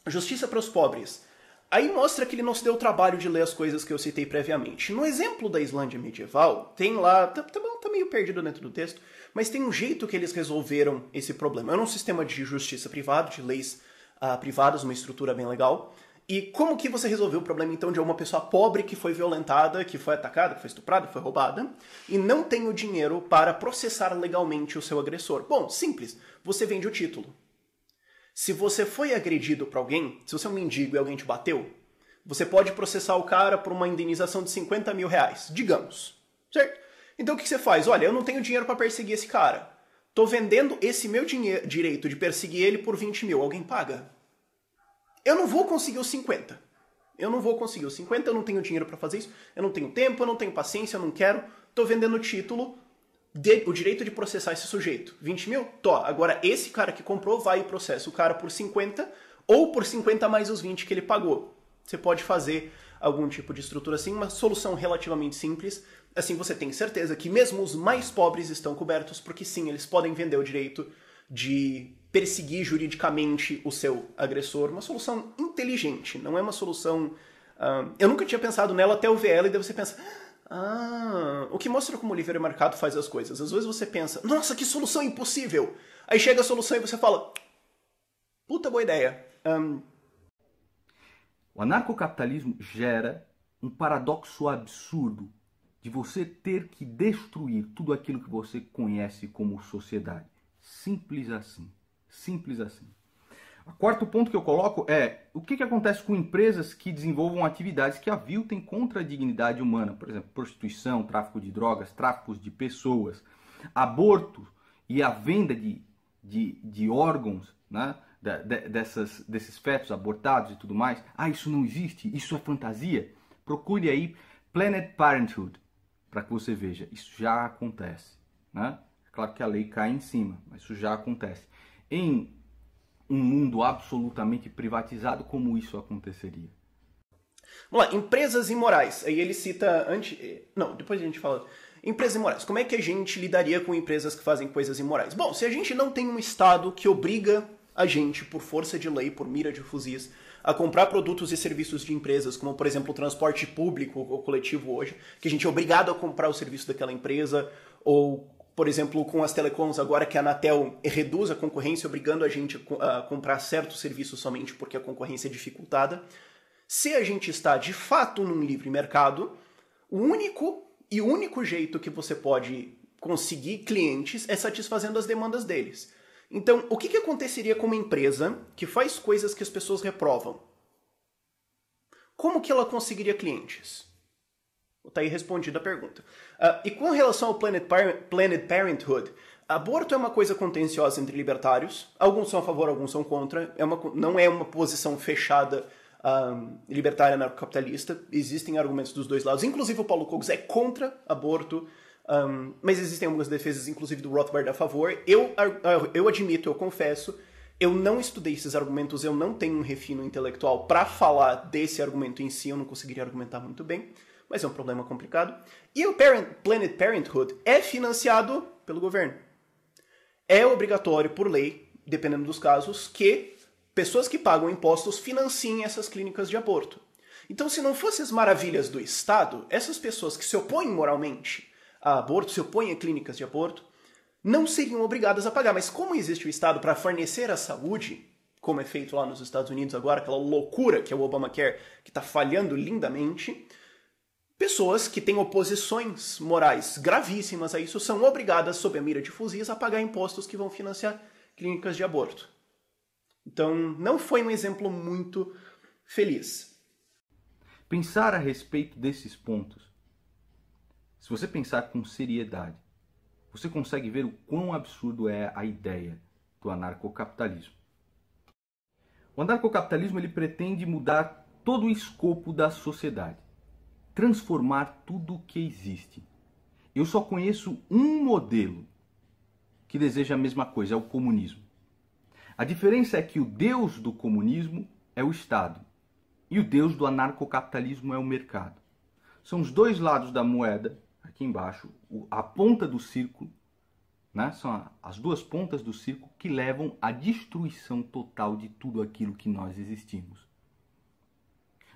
Justiça para os pobres. Aí mostra que ele não se deu o trabalho de ler as coisas que eu citei previamente. No exemplo da Islândia medieval, tem lá. Tá, tá, tá, meio perdido dentro do texto, mas tem um jeito que eles resolveram esse problema. Era um sistema de justiça privado, de leis uh, privadas, uma estrutura bem legal. E como que você resolveu o problema então de uma pessoa pobre que foi violentada, que foi atacada, que foi estuprada, que foi roubada e não tem o dinheiro para processar legalmente o seu agressor? Bom, simples. Você vende o título. Se você foi agredido por alguém, se você é um mendigo e alguém te bateu, você pode processar o cara por uma indenização de 50 mil reais, digamos. Certo? Então o que você faz? Olha, eu não tenho dinheiro para perseguir esse cara. Tô vendendo esse meu direito de perseguir ele por 20 mil. Alguém paga? Eu não vou conseguir os 50. Eu não vou conseguir os 50, eu não tenho dinheiro para fazer isso, eu não tenho tempo, eu não tenho paciência, eu não quero. Tô vendendo o título, de, o direito de processar esse sujeito. 20 mil? Tó. Agora, esse cara que comprou vai e processa o cara por 50 ou por 50 mais os 20 que ele pagou. Você pode fazer algum tipo de estrutura assim, uma solução relativamente simples. Assim você tem certeza que mesmo os mais pobres estão cobertos, porque sim, eles podem vender o direito de perseguir juridicamente o seu agressor. Uma solução inteligente, não é uma solução. Uh, eu nunca tinha pensado nela até eu ver ela e daí você pensa ah, o que mostra como o livre mercado faz as coisas. Às vezes você pensa, nossa, que solução impossível! Aí chega a solução e você fala, puta boa ideia. Um... O anarcocapitalismo gera um paradoxo absurdo de você ter que destruir tudo aquilo que você conhece como sociedade. Simples assim. Simples assim. O quarto ponto que eu coloco é o que, que acontece com empresas que desenvolvam atividades que aviltem contra a dignidade humana, por exemplo, prostituição, tráfico de drogas, tráfico de pessoas, aborto e a venda de, de, de órgãos, né? De, dessas, desses fetos abortados e tudo mais. Ah, isso não existe, isso é fantasia. Procure aí Planet Parenthood para que você veja. Isso já acontece. Né? Claro que a lei cai em cima, mas isso já acontece. Em um mundo absolutamente privatizado, como isso aconteceria? Vamos lá, empresas imorais. Aí ele cita antes. Não, depois a gente fala. Empresas imorais. Como é que a gente lidaria com empresas que fazem coisas imorais? Bom, se a gente não tem um Estado que obriga a gente, por força de lei, por mira de fuzis, a comprar produtos e serviços de empresas, como por exemplo o transporte público ou coletivo hoje, que a gente é obrigado a comprar o serviço daquela empresa, ou por exemplo, com as telecoms, agora que a Anatel reduz a concorrência, obrigando a gente a comprar certos serviços somente porque a concorrência é dificultada. Se a gente está de fato num livre mercado, o único e único jeito que você pode conseguir clientes é satisfazendo as demandas deles. Então, o que, que aconteceria com uma empresa que faz coisas que as pessoas reprovam? Como que ela conseguiria clientes? Tá aí respondida a pergunta. Uh, e com relação ao Planet, Planet Parenthood, Aborto é uma coisa contenciosa entre libertários. Alguns são a favor, alguns são contra. É uma, não é uma posição fechada um, ah, libertária anarcocapitalista. Existem argumentos dos dois lados. Inclusive o Paulo Cogos é contra aborto. Um, ah, mas existem algumas defesas, inclusive do Rothbard, a favor. Eu, eu admito, eu confesso, eu não estudei esses argumentos, eu não tenho um refino intelectual para falar desse argumento em si, eu não conseguiria argumentar muito bem mas é um problema complicado. E o Parent, Planet Parenthood é financiado pelo governo. É obrigatório, por lei, dependendo dos casos, que pessoas que pagam impostos financiem essas clínicas de aborto. Então, se não fossem as maravilhas do Estado, essas pessoas que se opõem moralmente a aborto, se opõem a clínicas de aborto, não seriam obrigadas a pagar. Mas como existe o Estado para fornecer a saúde, como é feito lá nos Estados Unidos agora, aquela loucura que é o Obamacare, que está falhando lindamente, Pessoas que têm oposições morais gravíssimas a isso são obrigadas, sob a mira de fuzis, a pagar impostos que vão financiar clínicas de aborto. Então, não foi um exemplo muito feliz. Pensar a respeito desses pontos, se você pensar com seriedade, você consegue ver o quão absurdo é a ideia do anarcocapitalismo. O anarcocapitalismo ele pretende mudar todo o escopo da sociedade transformar tudo o que existe. Eu só conheço um modelo que deseja a mesma coisa, é o comunismo. A diferença é que o Deus do comunismo é o Estado e o Deus do anarcocapitalismo é o mercado. São os dois lados da moeda, aqui embaixo, a ponta do círculo, né? são as duas pontas do círculo que levam à destruição total de tudo aquilo que nós existimos.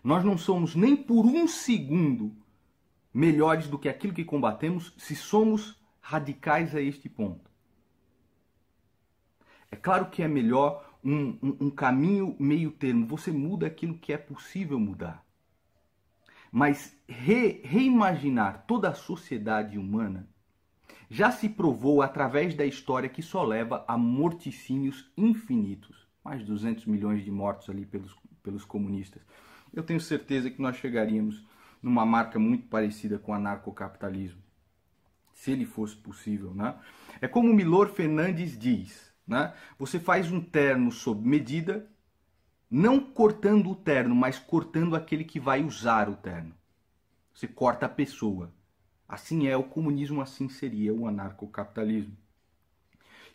Nós não somos nem por um segundo melhores do que aquilo que combatemos se somos radicais a este ponto. É claro que é melhor um, um, um, caminho meio termo. Você muda aquilo que é possível mudar. Mas re, reimaginar toda a sociedade humana já se provou através da história que só leva a morticínios infinitos. Mais 200 milhões de mortos ali pelos, pelos comunistas eu tenho certeza que nós chegaríamos numa marca muito parecida com o anarcocapitalismo, se ele fosse possível, né? É como Milor Fernandes diz, né? Você faz um terno sob medida, não cortando o terno, mas cortando aquele que vai usar o terno. Você corta a pessoa. Assim é o comunismo, assim seria o anarcocapitalismo.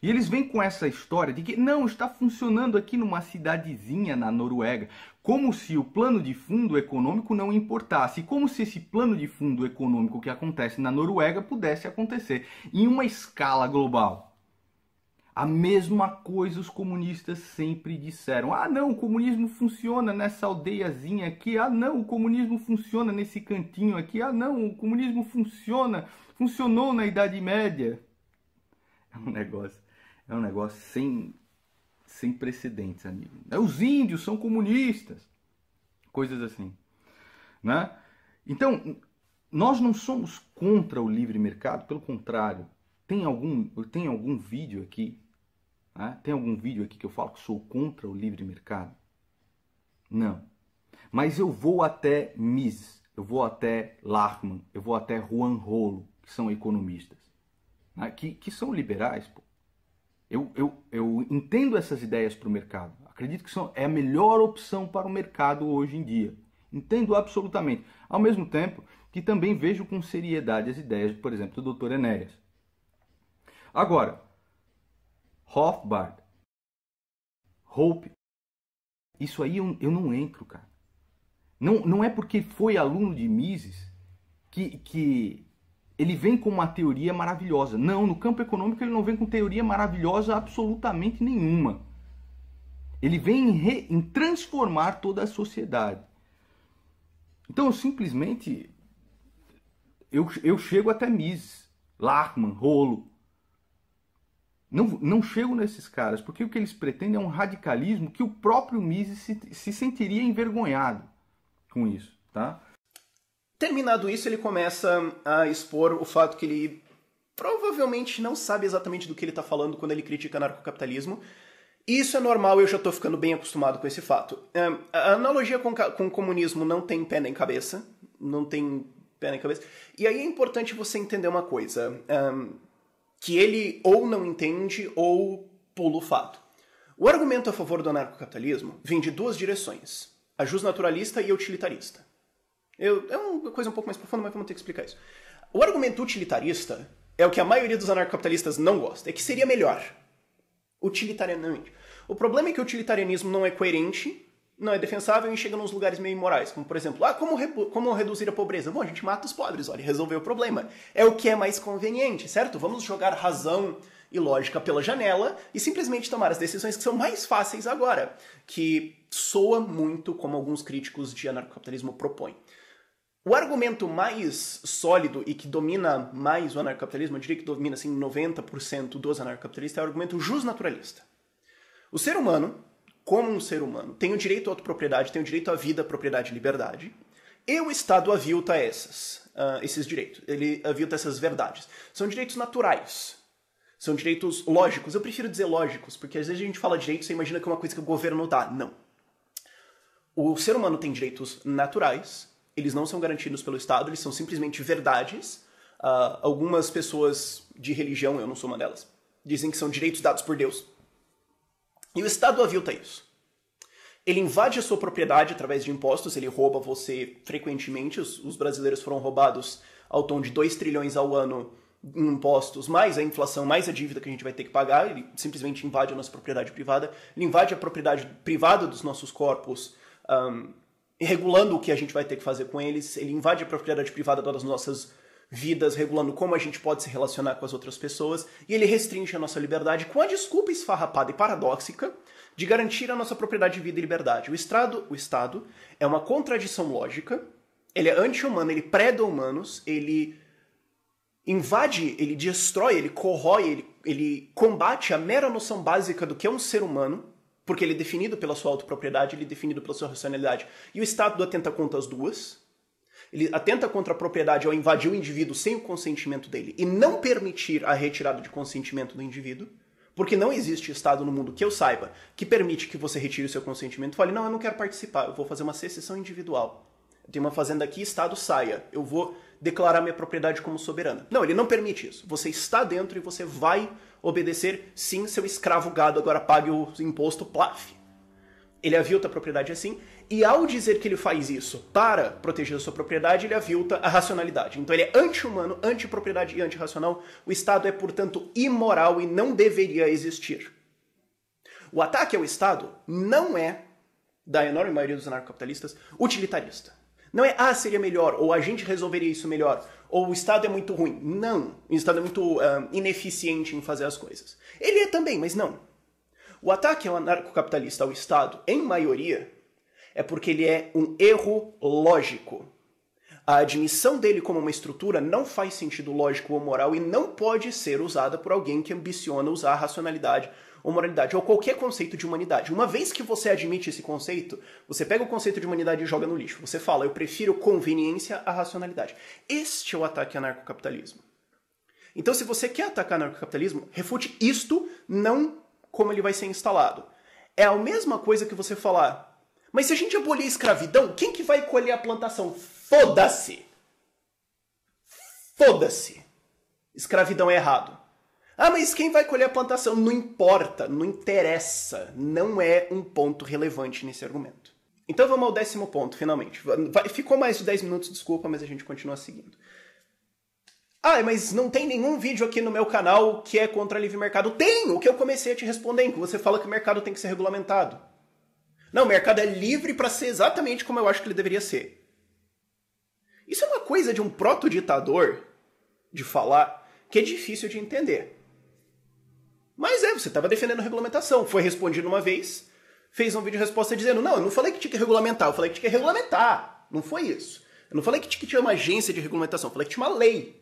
E eles vêm com essa história de que não está funcionando aqui numa cidadezinha na Noruega, como se o plano de fundo econômico não importasse, como se esse plano de fundo econômico que acontece na Noruega pudesse acontecer em uma escala global. A mesma coisa os comunistas sempre disseram. Ah, não, o comunismo funciona nessa aldeiazinha aqui. Ah, não, o comunismo funciona nesse cantinho aqui. Ah, não, o comunismo funciona. Funcionou na Idade Média. É um negócio é um negócio sem, sem precedentes, amigo. É, os índios são comunistas. Coisas assim. Né? Então, nós não somos contra o livre mercado, pelo contrário. Tem algum, tem algum vídeo aqui, né? tem algum vídeo aqui que eu falo que sou contra o livre mercado? Não. Mas eu vou até Mises, eu vou até Lachman, eu vou até Juan Rolo, que são economistas, né? que, que são liberais, pô. Eu, eu, eu entendo essas ideias para o mercado. Acredito que são, é a melhor opção para o mercado hoje em dia. Entendo absolutamente. Ao mesmo tempo que também vejo com seriedade as ideias, por exemplo, do Dr. Enéas. Agora, Rothbard, Hope, isso aí eu, eu não entro, cara. Não, não é porque foi aluno de Mises que, que ele vem com uma teoria maravilhosa. Não, no campo econômico ele não vem com teoria maravilhosa absolutamente nenhuma. Ele vem em, re, em transformar toda a sociedade. Então, eu simplesmente eu, eu chego até Mises, Lachmann, Rolo. Não, não chego nesses caras, porque o que eles pretendem é um radicalismo que o próprio Mises se, se sentiria envergonhado com isso, tá? Terminado isso, ele começa a expor o fato que ele provavelmente não sabe exatamente do que ele está falando quando ele critica anarcocapitalismo. Isso é normal, eu já estou ficando bem acostumado com esse fato. É, a analogia com, com o comunismo não tem pé nem cabeça, não tem pé nem cabeça. E aí é importante você entender uma coisa, é, que ele ou não entende ou pula o fato. O argumento a favor do anarcocapitalismo vem de duas direções, a jus naturalista e a utilitarista. Eu, é uma coisa um pouco mais profunda, mas vamos ter que explicar isso. O argumento utilitarista é o que a maioria dos anarcocapitalistas não gosta, é que seria melhor. Utilitarianamente. O problema é que o utilitarianismo não é coerente, não é defensável e chega nos lugares meio imorais, como por exemplo, ah, como, como reduzir a pobreza? Bom, a gente mata os pobres, olha, resolveu o problema. É o que é mais conveniente, certo? Vamos jogar razão e lógica pela janela e simplesmente tomar as decisões que são mais fáceis agora, que soa muito como alguns críticos de anarcocapitalismo propõem. O argumento mais sólido e que domina mais o anarcocapitalismo, eu diria que domina assim 90% dos anarcocapitalistas, é o argumento justnaturalista. O ser humano, como um ser humano, tem o direito à autopropriedade, tem o direito à vida, à propriedade e liberdade, e o Estado avilta essas, uh, esses direitos, ele avilta essas verdades. São direitos naturais, são direitos lógicos. Eu prefiro dizer lógicos, porque às vezes a gente fala direito e você imagina que é uma coisa que o governo dá. Não. O ser humano tem direitos naturais, eles não são garantidos pelo Estado, eles são simplesmente verdades. Uh, algumas pessoas de religião, eu não sou uma delas, dizem que são direitos dados por Deus. E o Estado avilta isso. Ele invade a sua propriedade através de impostos, ele rouba você frequentemente. Os, os brasileiros foram roubados ao tom de 2 trilhões ao ano em impostos, mais a inflação, mais a dívida que a gente vai ter que pagar. Ele simplesmente invade a nossa propriedade privada, ele invade a propriedade privada dos nossos corpos. Um, regulando o que a gente vai ter que fazer com eles. Ele invade a propriedade privada das nossas vidas, regulando como a gente pode se relacionar com as outras pessoas, e ele restringe a nossa liberdade com a desculpa esfarrapada e paradóxica de garantir a nossa propriedade de vida e liberdade. O Estado, o estado é uma contradição lógica, ele é anti-humano, ele preda humanos, ele invade, ele destrói, ele corrói, ele, ele combate a mera noção básica do que é um ser humano, porque ele é definido pela sua autopropriedade, ele é definido pela sua racionalidade. E o Estado atenta contra as duas. Ele atenta contra a propriedade ao invadir o indivíduo sem o consentimento dele e não permitir a retirada de consentimento do indivíduo. Porque não existe Estado no mundo que eu saiba que permite que você retire o seu consentimento e fale: não, eu não quero participar, eu vou fazer uma secessão individual. Eu tenho uma fazenda aqui, Estado saia. Eu vou declarar minha propriedade como soberana. Não, ele não permite isso. Você está dentro e você vai obedecer, sim, seu escravo gado agora pague o imposto, plaf. Ele avilta a propriedade assim, e ao dizer que ele faz isso para proteger a sua propriedade, ele avilta a racionalidade. Então ele é anti-humano, anti-propriedade e anti racional O Estado é, portanto, imoral e não deveria existir. O ataque ao Estado não é, da enorme maioria dos anarcocapitalistas, utilitarista. Não é, ah, seria melhor, ou a gente resolveria isso melhor ou o Estado é muito ruim. Não, o Estado é muito uh, ineficiente em fazer as coisas. Ele é também, mas não. O ataque ao anarcocapitalista, ao Estado, em maioria, é porque ele é um erro lógico. A admissão dele como uma estrutura não faz sentido lógico ou moral e não pode ser usada por alguém que ambiciona usar a racionalidade ou moralidade, ou qualquer conceito de humanidade. Uma vez que você admite esse conceito, você pega o conceito de humanidade e joga no lixo. Você fala, eu prefiro conveniência à racionalidade. Este é o ataque anarcocapitalismo. Então, se você quer atacar anarcocapitalismo, refute isto, não como ele vai ser instalado. É a mesma coisa que você falar, mas se a gente abolir a escravidão, quem que vai colher a plantação? Foda-se! Foda-se! Escravidão é errado. Ah, mas quem vai colher a plantação? Não importa, não interessa. Não é um ponto relevante nesse argumento. Então vamos ao décimo ponto, finalmente. Vai, ficou mais de 10 minutos, desculpa, mas a gente continua seguindo. Ah, mas não tem nenhum vídeo aqui no meu canal que é contra livre mercado. Tem! O que eu comecei a te responder, que você fala que o mercado tem que ser regulamentado. Não, o mercado é livre para ser exatamente como eu acho que ele deveria ser. Isso é uma coisa de um proto-ditador de falar que é difícil de entender. Mas é, você estava defendendo a regulamentação. Foi respondido uma vez, fez um vídeo resposta dizendo: não, eu não falei que tinha que regulamentar, eu falei que tinha que regulamentar. Não foi isso. Eu não falei que tinha uma agência de regulamentação, eu falei que tinha uma lei.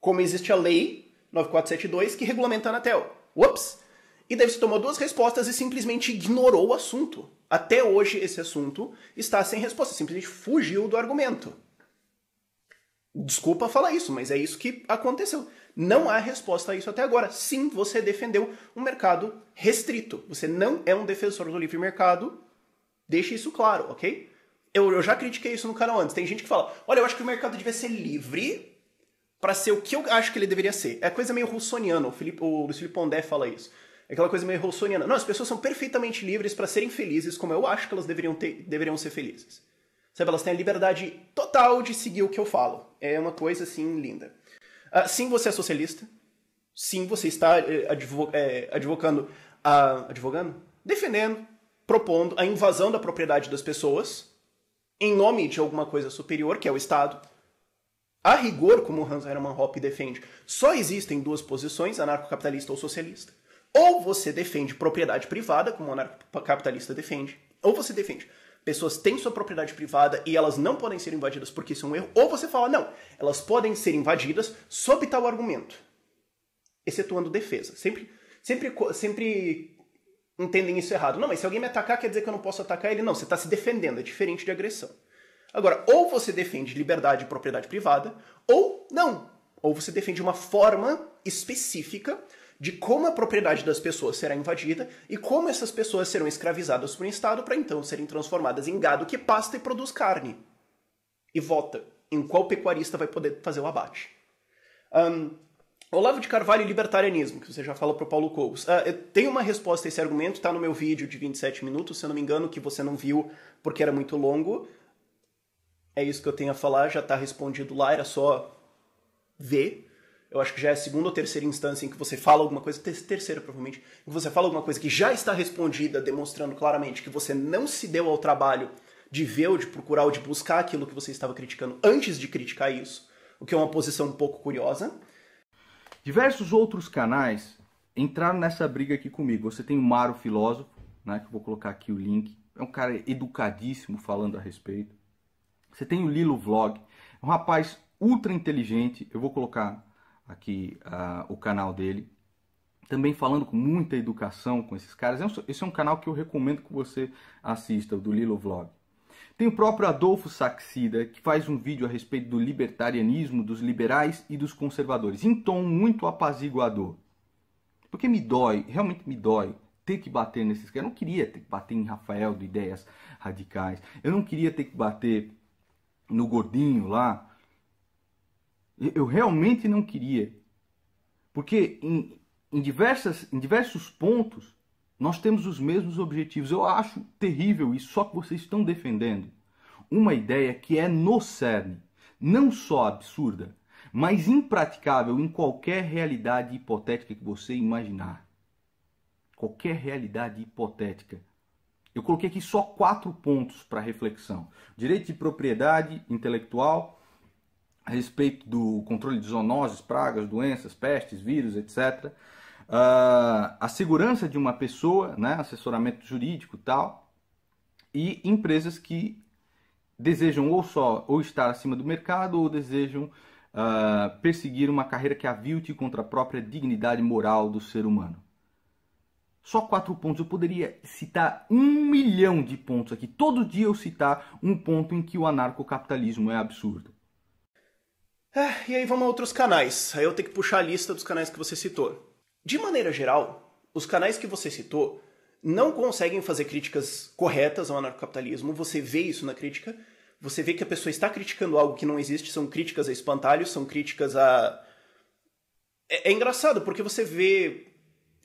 Como existe a lei 9472 que regulamenta a Anatel. Ups! E deve se tomar duas respostas e simplesmente ignorou o assunto. Até hoje esse assunto está sem resposta, simplesmente fugiu do argumento. Desculpa falar isso, mas é isso que aconteceu. Não há resposta a isso até agora. Sim, você defendeu um mercado restrito. Você não é um defensor do livre mercado. Deixe isso claro, ok? Eu, eu já critiquei isso no canal antes. Tem gente que fala: olha, eu acho que o mercado devia ser livre para ser o que eu acho que ele deveria ser. É coisa meio russoniana. O, Felipe, o Luiz Felipe Pondé fala isso. É aquela coisa meio russoniana. Não, as pessoas são perfeitamente livres para serem felizes como eu acho que elas deveriam, ter, deveriam ser felizes. Sabe, elas têm a liberdade total de seguir o que eu falo. É uma coisa assim linda. Ah, sim, você é socialista. Sim, você está eh, advo é, advocando, a, advogando? Defendendo, propondo a invasão da propriedade das pessoas em nome de alguma coisa superior, que é o Estado. A rigor, como Hans Hermann Hoppe defende, só existem duas posições, anarcocapitalista ou socialista. Ou você defende propriedade privada, como o anarcocapitalista defende, ou você defende pessoas têm sua propriedade privada e elas não podem ser invadidas porque isso é um erro, ou você fala, não, elas podem ser invadidas sob tal argumento, excetuando defesa. Sempre, sempre, sempre entendem isso errado. Não, mas se alguém me atacar, quer dizer que eu não posso atacar ele? Não, você está se defendendo, é diferente de agressão. Agora, ou você defende liberdade e propriedade privada, ou não. Ou você defende uma forma específica de como a propriedade das pessoas será invadida e como essas pessoas serão escravizadas por um Estado para então serem transformadas em gado que pasta e produz carne. E vota em qual pecuarista vai poder fazer o abate. Um, Olavo de Carvalho e libertarianismo, que você já falou para o Paulo Cobos. Ah, uh, tem uma resposta a esse argumento, está no meu vídeo de 27 minutos, se eu não me engano, que você não viu porque era muito longo. É isso que eu tenho a falar, já está respondido lá, era só ver eu acho que já é a segunda ou terceira instância em que você fala alguma coisa, terceira provavelmente, em que você fala alguma coisa que já está respondida, demonstrando claramente que você não se deu ao trabalho de ver ou de procurar ou de buscar aquilo que você estava criticando antes de criticar isso, o que é uma posição um pouco curiosa. Diversos outros canais entraram nessa briga aqui comigo. Você tem o Maro Filósofo, né, que eu vou colocar aqui o link. É um cara educadíssimo falando a respeito. Você tem o Lilo Vlog, um rapaz ultra inteligente. Eu vou colocar aqui uh, o canal dele. Também falando com muita educação com esses caras. É esse é um canal que eu recomendo que você assista, o do Lilo Vlog. Tem o próprio Adolfo Saxida, que faz um vídeo a respeito do libertarianismo, dos liberais e dos conservadores, em tom muito apaziguador. Porque me dói, realmente me dói ter que bater nesses caras. Eu não queria ter que bater em Rafael de ideias radicais. Eu não queria ter que bater no gordinho lá, eu realmente não queria. Porque em, em, diversas, em diversos pontos nós temos os mesmos objetivos. Eu acho terrível isso, só que vocês estão defendendo uma ideia que é no cerne, não só absurda, mas impraticável em qualquer realidade hipotética que você imaginar. Qualquer realidade hipotética. Eu coloquei aqui só quatro pontos para reflexão: direito de propriedade intelectual, a respeito do controle de zoonoses, pragas, doenças, pestes, vírus, etc. Uh, ah, a segurança de uma pessoa, né, assessoramento jurídico tal, e empresas que desejam ou só ou estar acima do mercado ou desejam uh, perseguir uma carreira que avilte contra a própria dignidade moral do ser humano. Só quatro pontos. Eu poderia citar um milhão de pontos aqui. Todo dia eu citar um ponto em que o anarcocapitalismo é absurdo. É, e aí vamos a outros canais. Aí eu tenho que puxar a lista dos canais que você citou. De maneira geral, os canais que você citou não conseguem fazer críticas corretas ao anarcocapitalismo. Você vê isso na crítica. Você vê que a pessoa está criticando algo que não existe. São críticas a espantalhos, são críticas a. É, é engraçado, porque você vê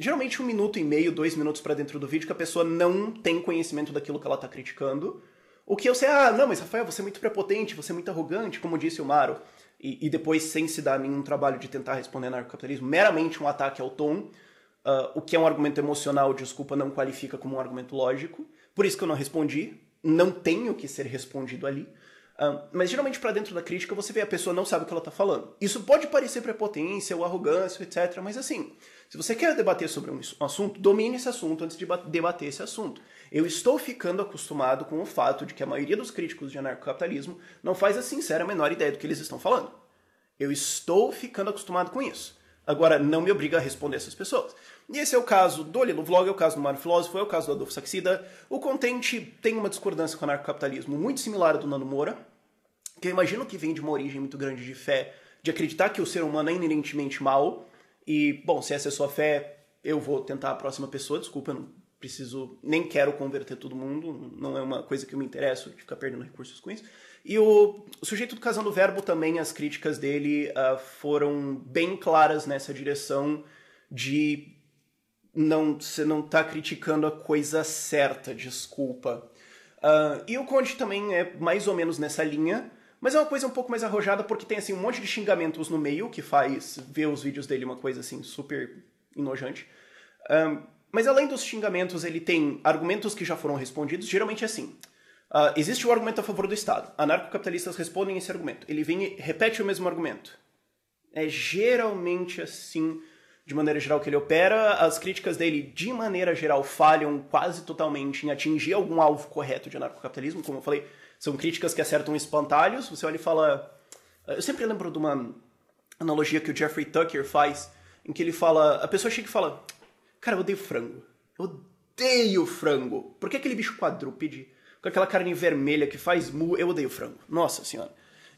geralmente um minuto e meio, dois minutos para dentro do vídeo que a pessoa não tem conhecimento daquilo que ela está criticando. O que eu sei, ah, não, mas Rafael, você é muito prepotente, você é muito arrogante, como disse o Maro e, e, depois sem se dar nenhum trabalho de tentar responder anarcocapitalismo, meramente um ataque ao tom, uh, o que é um argumento emocional, desculpa, não qualifica como um argumento lógico. Por isso que eu não respondi, não tenho que ser respondido ali. Uh, mas geralmente para dentro da crítica você vê a pessoa não sabe o que ela está falando. Isso pode parecer prepotência ou arrogância, etc. Mas assim, se você quer debater sobre um assunto, domine esse assunto antes de debater esse assunto. Eu estou ficando acostumado com o fato de que a maioria dos críticos de anarcocapitalismo não faz a sincera menor ideia do que eles estão falando. Eu estou ficando acostumado com isso. Agora, não me obriga a responder essas pessoas. E esse é o caso do Lilo Vlog, é o caso do Mário Filósofo, é o caso do Adolfo Saxida. O Contente tem uma discordância com o anarcocapitalismo muito similar à do Nando Moura, que eu imagino que vem de uma origem muito grande de fé, de acreditar que o ser humano é inerentemente mal. E, bom, se essa é a sua fé, eu vou tentar a próxima pessoa, desculpa, eu não preciso, nem quero converter todo mundo, não é uma coisa que eu me interesso de ficar perdendo recursos com isso. E o, o sujeito do Casando Verbo também, as críticas dele uh, foram bem claras nessa direção de não você não tá criticando a coisa certa, desculpa. Uh, e o Conde também é mais ou menos nessa linha, mas é uma coisa um pouco mais arrojada porque tem assim um monte de xingamentos no meio que faz ver os vídeos dele uma coisa assim super enojante. Um, ah, mas além dos xingamentos, ele tem argumentos que já foram respondidos, geralmente é assim. Uh, existe o um argumento a favor do Estado. Anarcocapitalistas respondem esse argumento. Ele vem e repete o mesmo argumento. É geralmente assim, de maneira geral, que ele opera. As críticas dele, de maneira geral, falham quase totalmente em atingir algum alvo correto de anarcocapitalismo. Como eu falei, são críticas que acertam espantalhos. Você olha e fala. Ah, eu sempre lembro de uma analogia que o Jeffrey Tucker faz, em que ele fala. A pessoa chega e fala: Cara, eu odeio frango. Eu odeio frango. Por que aquele bicho quadrúpede, com aquela carne vermelha que faz mu, eu odeio frango. Nossa senhora.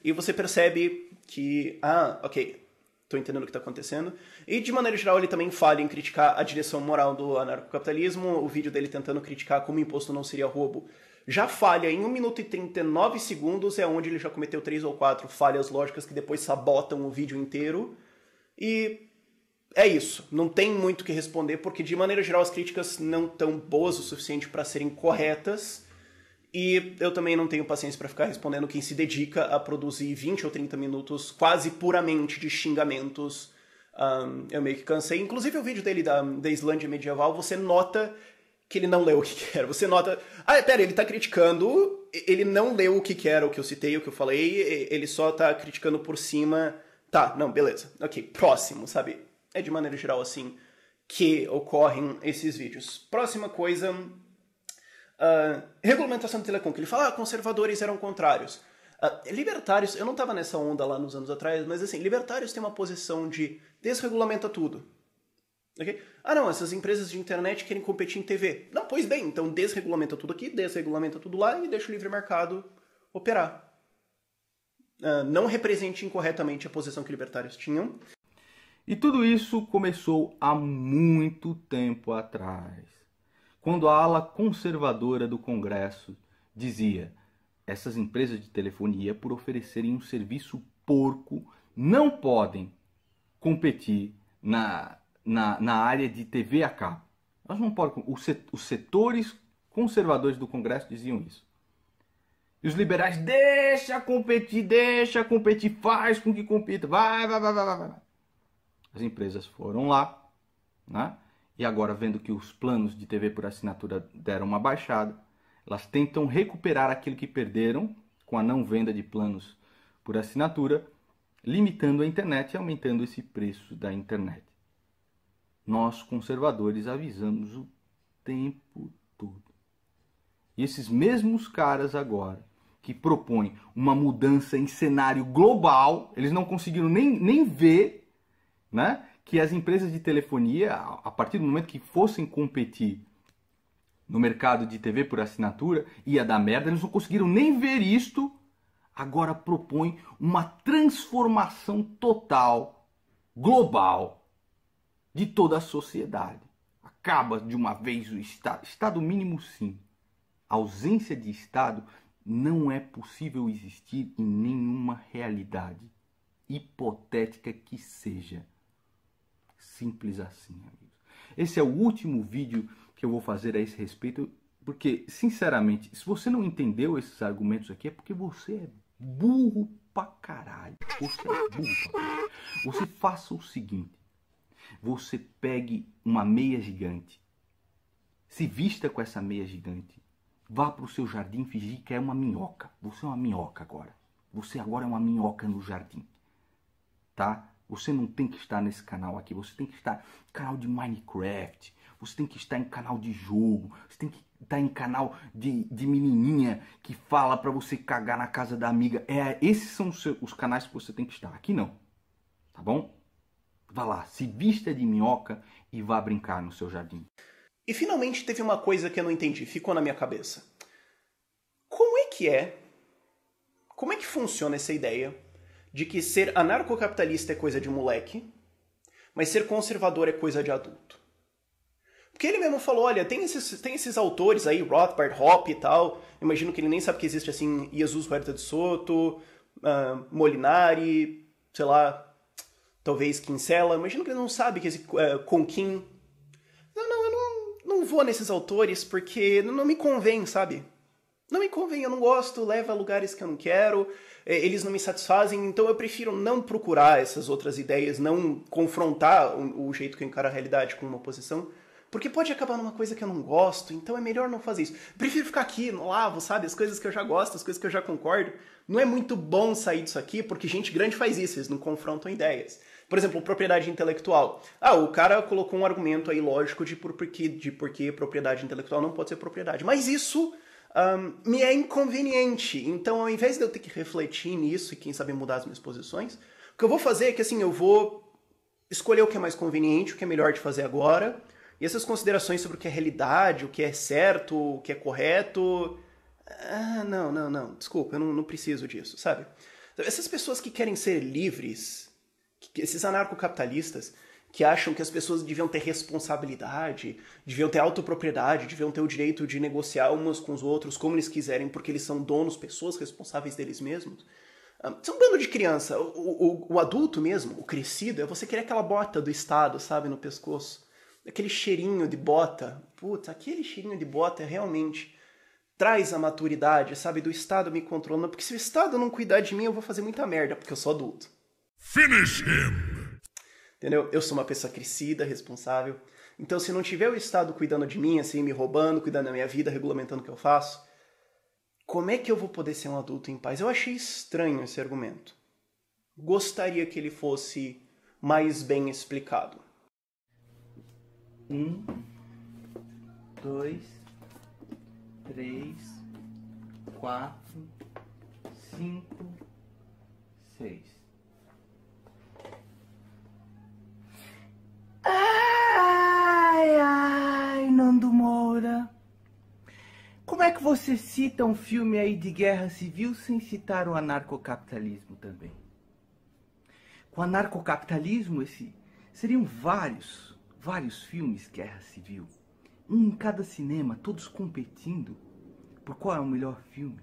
E você percebe que, ah, ok, tô entendendo o que tá acontecendo. E de maneira geral ele também falha em criticar a direção moral do anarcocapitalismo, o vídeo dele tentando criticar como imposto não seria roubo. Já falha em 1 minuto e 39 segundos é onde ele já cometeu três ou quatro falhas lógicas que depois sabotam o vídeo inteiro. E é isso. Não tem muito o que responder, porque de maneira geral as críticas não estão boas o suficiente para serem corretas. E eu também não tenho paciência para ficar respondendo quem se dedica a produzir 20 ou 30 minutos quase puramente de xingamentos. Um, eu meio que cansei. Inclusive o vídeo dele da, da Islândia medieval, você nota que ele não leu o que era. Você nota. Ah, pera, ele tá criticando. Ele não leu o que era, o que eu citei, o que eu falei. Ele só tá criticando por cima. Tá, não, beleza. Ok, próximo, sabe? é de maneira geral assim que ocorrem esses vídeos. Próxima coisa, uh, regulamentação do Telecom, que ele fala, ah, conservadores eram contrários. Uh, libertários, eu não estava nessa onda lá nos anos atrás, mas assim, libertários têm uma posição de desregulamenta tudo. Okay? Ah não, essas empresas de internet querem competir em TV. Não, pois bem, então desregulamenta tudo aqui, desregulamenta tudo lá e deixa o livre mercado operar. Uh, não represente incorretamente a posição que libertários tinham. E tudo isso começou há muito tempo atrás, quando a ala conservadora do Congresso dizia: essas empresas de telefonia, por oferecerem um serviço porco, não podem competir na, na, na área de TV a cabo. Nós não podemos, os setores conservadores do Congresso diziam isso. E os liberais, deixa competir, deixa competir, faz com que compita, vai, vai, vai, vai, vai. As empresas foram lá, né? E agora vendo que os planos de TV por assinatura deram uma baixada, elas tentam recuperar aquilo que perderam com a não venda de planos por assinatura, limitando a internet e aumentando esse preço da internet. Nós conservadores avisamos o tempo todo. E esses mesmos caras agora que propõem uma mudança em cenário global, eles não conseguiram nem, nem ver né? que as empresas de telefonia, a partir do momento que fossem competir no mercado de TV por assinatura, ia dar merda, eles não conseguiram nem ver isto, agora propõe uma transformação total, global, de toda a sociedade. Acaba de uma vez o Estado. Estado mínimo, sim. A ausência de Estado não é possível existir em nenhuma realidade, hipotética que seja. Simples assim, amigos. Esse é o último vídeo que eu vou fazer a esse respeito, porque, sinceramente, se você não entendeu esses argumentos aqui, é porque você é burro pra caralho. Você é burro pra caralho. Você faça o seguinte: você pegue uma meia gigante, se vista com essa meia gigante, vá pro seu jardim fingir que é uma minhoca. Você é uma minhoca agora. Você agora é uma minhoca no jardim. Tá? Você não tem que estar nesse canal aqui, você tem que estar em canal de Minecraft, você tem que estar em canal de jogo, você tem que estar em canal de, de menininha que fala para você cagar na casa da amiga. É, esses são os, seus, os canais que você tem que estar. Aqui não. Tá bom? Vá lá, se vista de minhoca e vá brincar no seu jardim. E finalmente teve uma coisa que eu não entendi, ficou na minha cabeça. Como é que é? Como é que funciona essa ideia de que ser anarcocapitalista é coisa de moleque, mas ser conservador é coisa de adulto. Porque ele mesmo falou, olha, tem esses, tem esses autores aí, Rothbard, Hoppe e tal, imagino que ele nem sabe que existe, assim, Jesus Huerta de Soto, uh, Molinari, sei lá, talvez Kinsella, imagino que ele não sabe que esse uh, Conquim... Não, não, eu não, não vou nesses autores porque não me convém, sabe? Não me convém, eu não gosto, leva a lugares que eu não quero, é, eles não me satisfazem, então eu prefiro não procurar essas outras ideias, não confrontar o, jeito que eu encaro a realidade com uma posição, porque pode acabar numa coisa que eu não gosto, então é melhor não fazer isso. Prefiro ficar aqui, no lavo, sabe? As coisas que eu já gosto, as coisas que eu já concordo. Não é muito bom sair disso aqui, porque gente grande faz isso, eles não confrontam ideias. Por exemplo, propriedade intelectual. Ah, o cara colocou um argumento aí lógico de por que de propriedade intelectual não pode ser propriedade. Mas isso um, me é inconveniente. Então, ao invés de eu ter que refletir nisso e, quem sabe, mudar as minhas posições, o que eu vou fazer é que, assim, eu vou escolher o que é mais conveniente, o que é melhor de fazer agora. E essas considerações sobre o que é realidade, o que é certo, o que é correto. Ah, não, não, não. Desculpa, eu não, não preciso disso, sabe? Essas pessoas que querem ser livres, esses anarcocapitalistas, que acham que as pessoas deviam ter responsabilidade, deviam ter autopropriedade, deviam ter o direito de negociar umas com os outros como eles quiserem, porque eles são donos, pessoas responsáveis deles mesmos. São ah, é um bando de criança. O, o, o, adulto mesmo, o crescido, é você querer aquela bota do Estado, sabe, no pescoço. Aquele cheirinho de bota. Putz, aquele cheirinho de bota realmente traz a maturidade, sabe, do Estado me controlando. Porque se o Estado não cuidar de mim, eu vou fazer muita merda, porque eu sou adulto. Finish him! entendeu? Eu sou uma pessoa crescida, responsável. Então, se não tiver o Estado cuidando de mim, assim, me roubando, cuidando da minha vida, regulamentando o que eu faço, como é que eu vou poder ser um adulto em paz? Eu achei estranho esse argumento. Gostaria que ele fosse mais bem explicado. Um, dois, três, quatro, cinco, seis. Ai, ai, Nando Moura. Como é que você cita um filme aí de guerra civil sem citar o anarcocapitalismo também? Com anarcocapitalismo, esse seriam vários, vários filmes guerra civil. Um em cada cinema, todos competindo por qual é o melhor filme.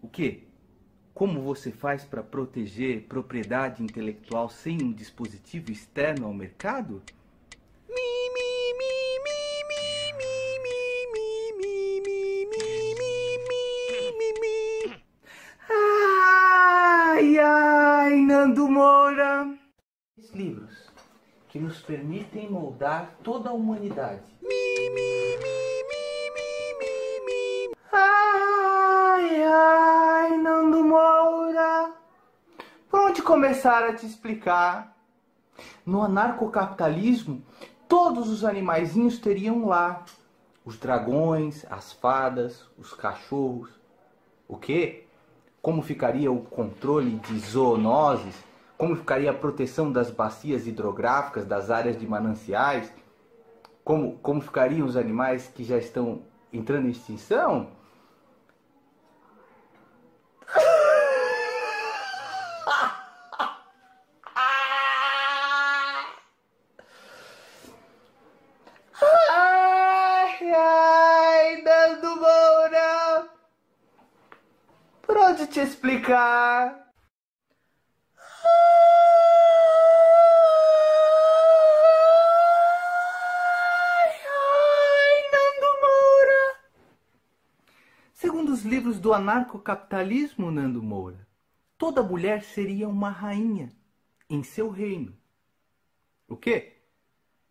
O quê? Como você faz para proteger propriedade intelectual sem um dispositivo externo ao mercado? Ai, ai, Nando Moura! Livros que nos permitem moldar toda a humanidade. Ai, ai! começar a te explicar. No anarcocapitalismo, todos os animaizinhos teriam lá os dragões, as fadas, os cachorros. O que? Como ficaria o controle de zoonoses? Como ficaria a proteção das bacias hidrográficas, das áreas de mananciais? Como, como ficariam os animais que já estão entrando em extinção? música. Segundo os livros do anarcocapitalismo Nando Moura, toda mulher seria uma rainha em seu reino. O quê?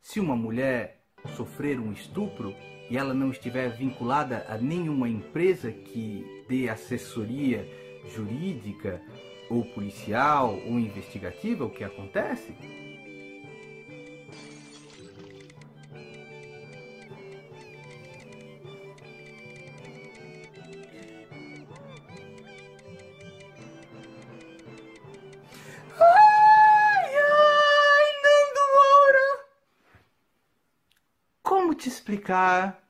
Se uma mulher sofrer um estupro e ela não estiver vinculada a nenhuma empresa que dê assessoria jurídica ou policial ou investigativa o que acontece? Ai, ai, Nando Moura! Como te explicar